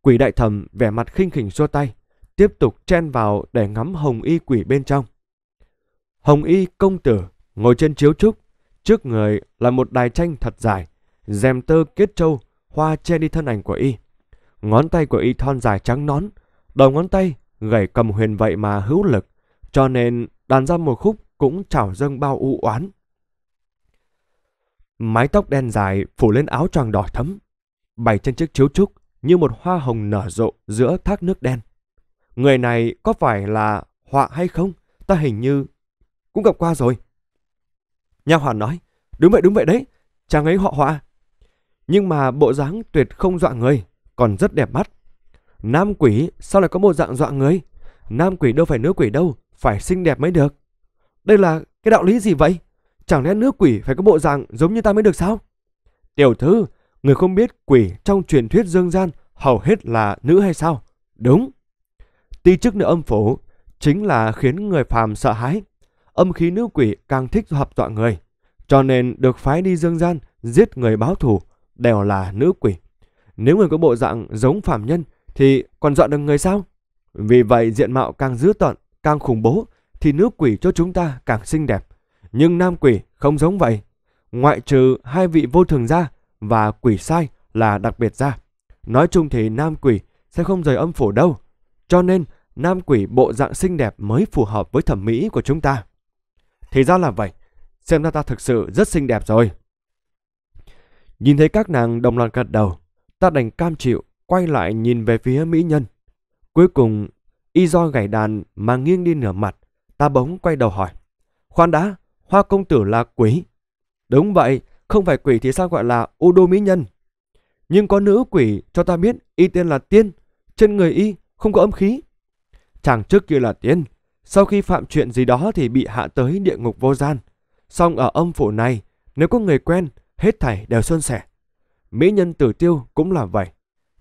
Quỷ đại thẩm vẻ mặt khinh khỉnh xua tay, tiếp tục chen vào để ngắm hồng y quỷ bên trong. Hồng y công tử ngồi trên chiếu trúc, Trước người là một đài tranh thật dài, rèm tơ kết trâu, hoa che đi thân ảnh của y. Ngón tay của y thon dài trắng nón, đầu ngón tay gầy cầm huyền vậy mà hữu lực, cho nên đàn ra một khúc cũng trào dâng bao u oán. Mái tóc đen dài phủ lên áo choàng đỏ thấm, bày trên chiếc chiếu trúc như một hoa hồng nở rộ giữa thác nước đen. Người này có phải là họa hay không? Ta hình như cũng gặp qua rồi. Nha hoàn nói, đúng vậy đúng vậy đấy, chàng ấy họ họa. Nhưng mà bộ dáng tuyệt không dọa người, còn rất đẹp mắt. Nam quỷ sao lại có bộ dạng dọa người? Nam quỷ đâu phải nữ quỷ đâu, phải xinh đẹp mới được. Đây là cái đạo lý gì vậy? Chẳng lẽ nữ quỷ phải có bộ dạng giống như ta mới được sao? Tiểu thư, người không biết quỷ trong truyền thuyết dương gian hầu hết là nữ hay sao? Đúng. Ti chức nữ âm phủ chính là khiến người phàm sợ hãi âm khí nữ quỷ càng thích hợp dọa người, cho nên được phái đi dương gian giết người báo thù đều là nữ quỷ. Nếu người có bộ dạng giống phạm nhân thì còn dọa được người sao? Vì vậy diện mạo càng dữ tợn, càng khủng bố thì nữ quỷ cho chúng ta càng xinh đẹp. Nhưng nam quỷ không giống vậy. Ngoại trừ hai vị vô thường gia và quỷ sai là đặc biệt gia. Nói chung thì nam quỷ sẽ không rời âm phủ đâu. Cho nên nam quỷ bộ dạng xinh đẹp mới phù hợp với thẩm mỹ của chúng ta. Thì ra là vậy, xem ra ta thực sự rất xinh đẹp rồi. Nhìn thấy các nàng đồng loạt gật đầu, ta đành cam chịu, quay lại nhìn về phía mỹ nhân. Cuối cùng, y do gảy đàn mà nghiêng đi nửa mặt, ta bỗng quay đầu hỏi. Khoan đã, hoa công tử là quỷ. Đúng vậy, không phải quỷ thì sao gọi là ô đô mỹ nhân. Nhưng có nữ quỷ cho ta biết y tên là tiên, trên người y không có âm khí. Chàng trước kia là tiên, sau khi phạm chuyện gì đó thì bị hạ tới địa ngục vô gian. Song ở âm phủ này, nếu có người quen, hết thảy đều xuân sẻ. Mỹ nhân tử tiêu cũng là vậy.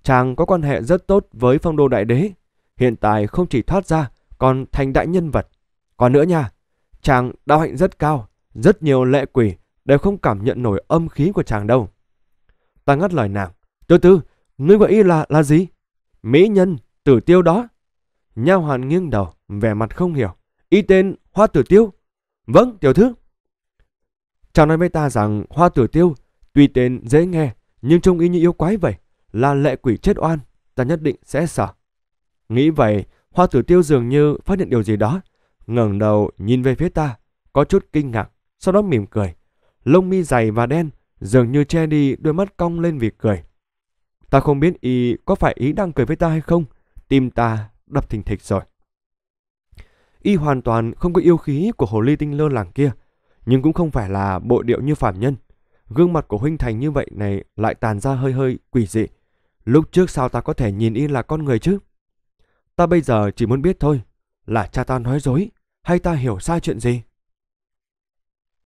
Chàng có quan hệ rất tốt với phong đô đại đế. Hiện tại không chỉ thoát ra, còn thành đại nhân vật. Còn nữa nha, chàng đạo hạnh rất cao, rất nhiều lệ quỷ đều không cảm nhận nổi âm khí của chàng đâu. Ta ngắt lời nàng. Từ từ, ngươi gọi y là là gì? Mỹ nhân, tử tiêu đó. nha hoàn nghiêng đầu, vẻ mặt không hiểu. Y tên Hoa Tử Tiêu. Vâng, tiểu thư. Chàng nói với ta rằng Hoa Tử Tiêu tuy tên dễ nghe nhưng trông y như yêu quái vậy, là lệ quỷ chết oan, ta nhất định sẽ sợ. Nghĩ vậy, Hoa Tử Tiêu dường như phát hiện điều gì đó, ngẩng đầu nhìn về phía ta, có chút kinh ngạc, sau đó mỉm cười. Lông mi dày và đen dường như che đi đôi mắt cong lên vì cười. Ta không biết y có phải ý đang cười với ta hay không, tim ta đập thình thịch rồi y hoàn toàn không có yêu khí của hồ ly tinh lơ làng kia, nhưng cũng không phải là bộ điệu như phạm nhân. Gương mặt của huynh thành như vậy này lại tàn ra hơi hơi quỷ dị. Lúc trước sao ta có thể nhìn y là con người chứ? Ta bây giờ chỉ muốn biết thôi, là cha ta nói dối, hay ta hiểu sai chuyện gì?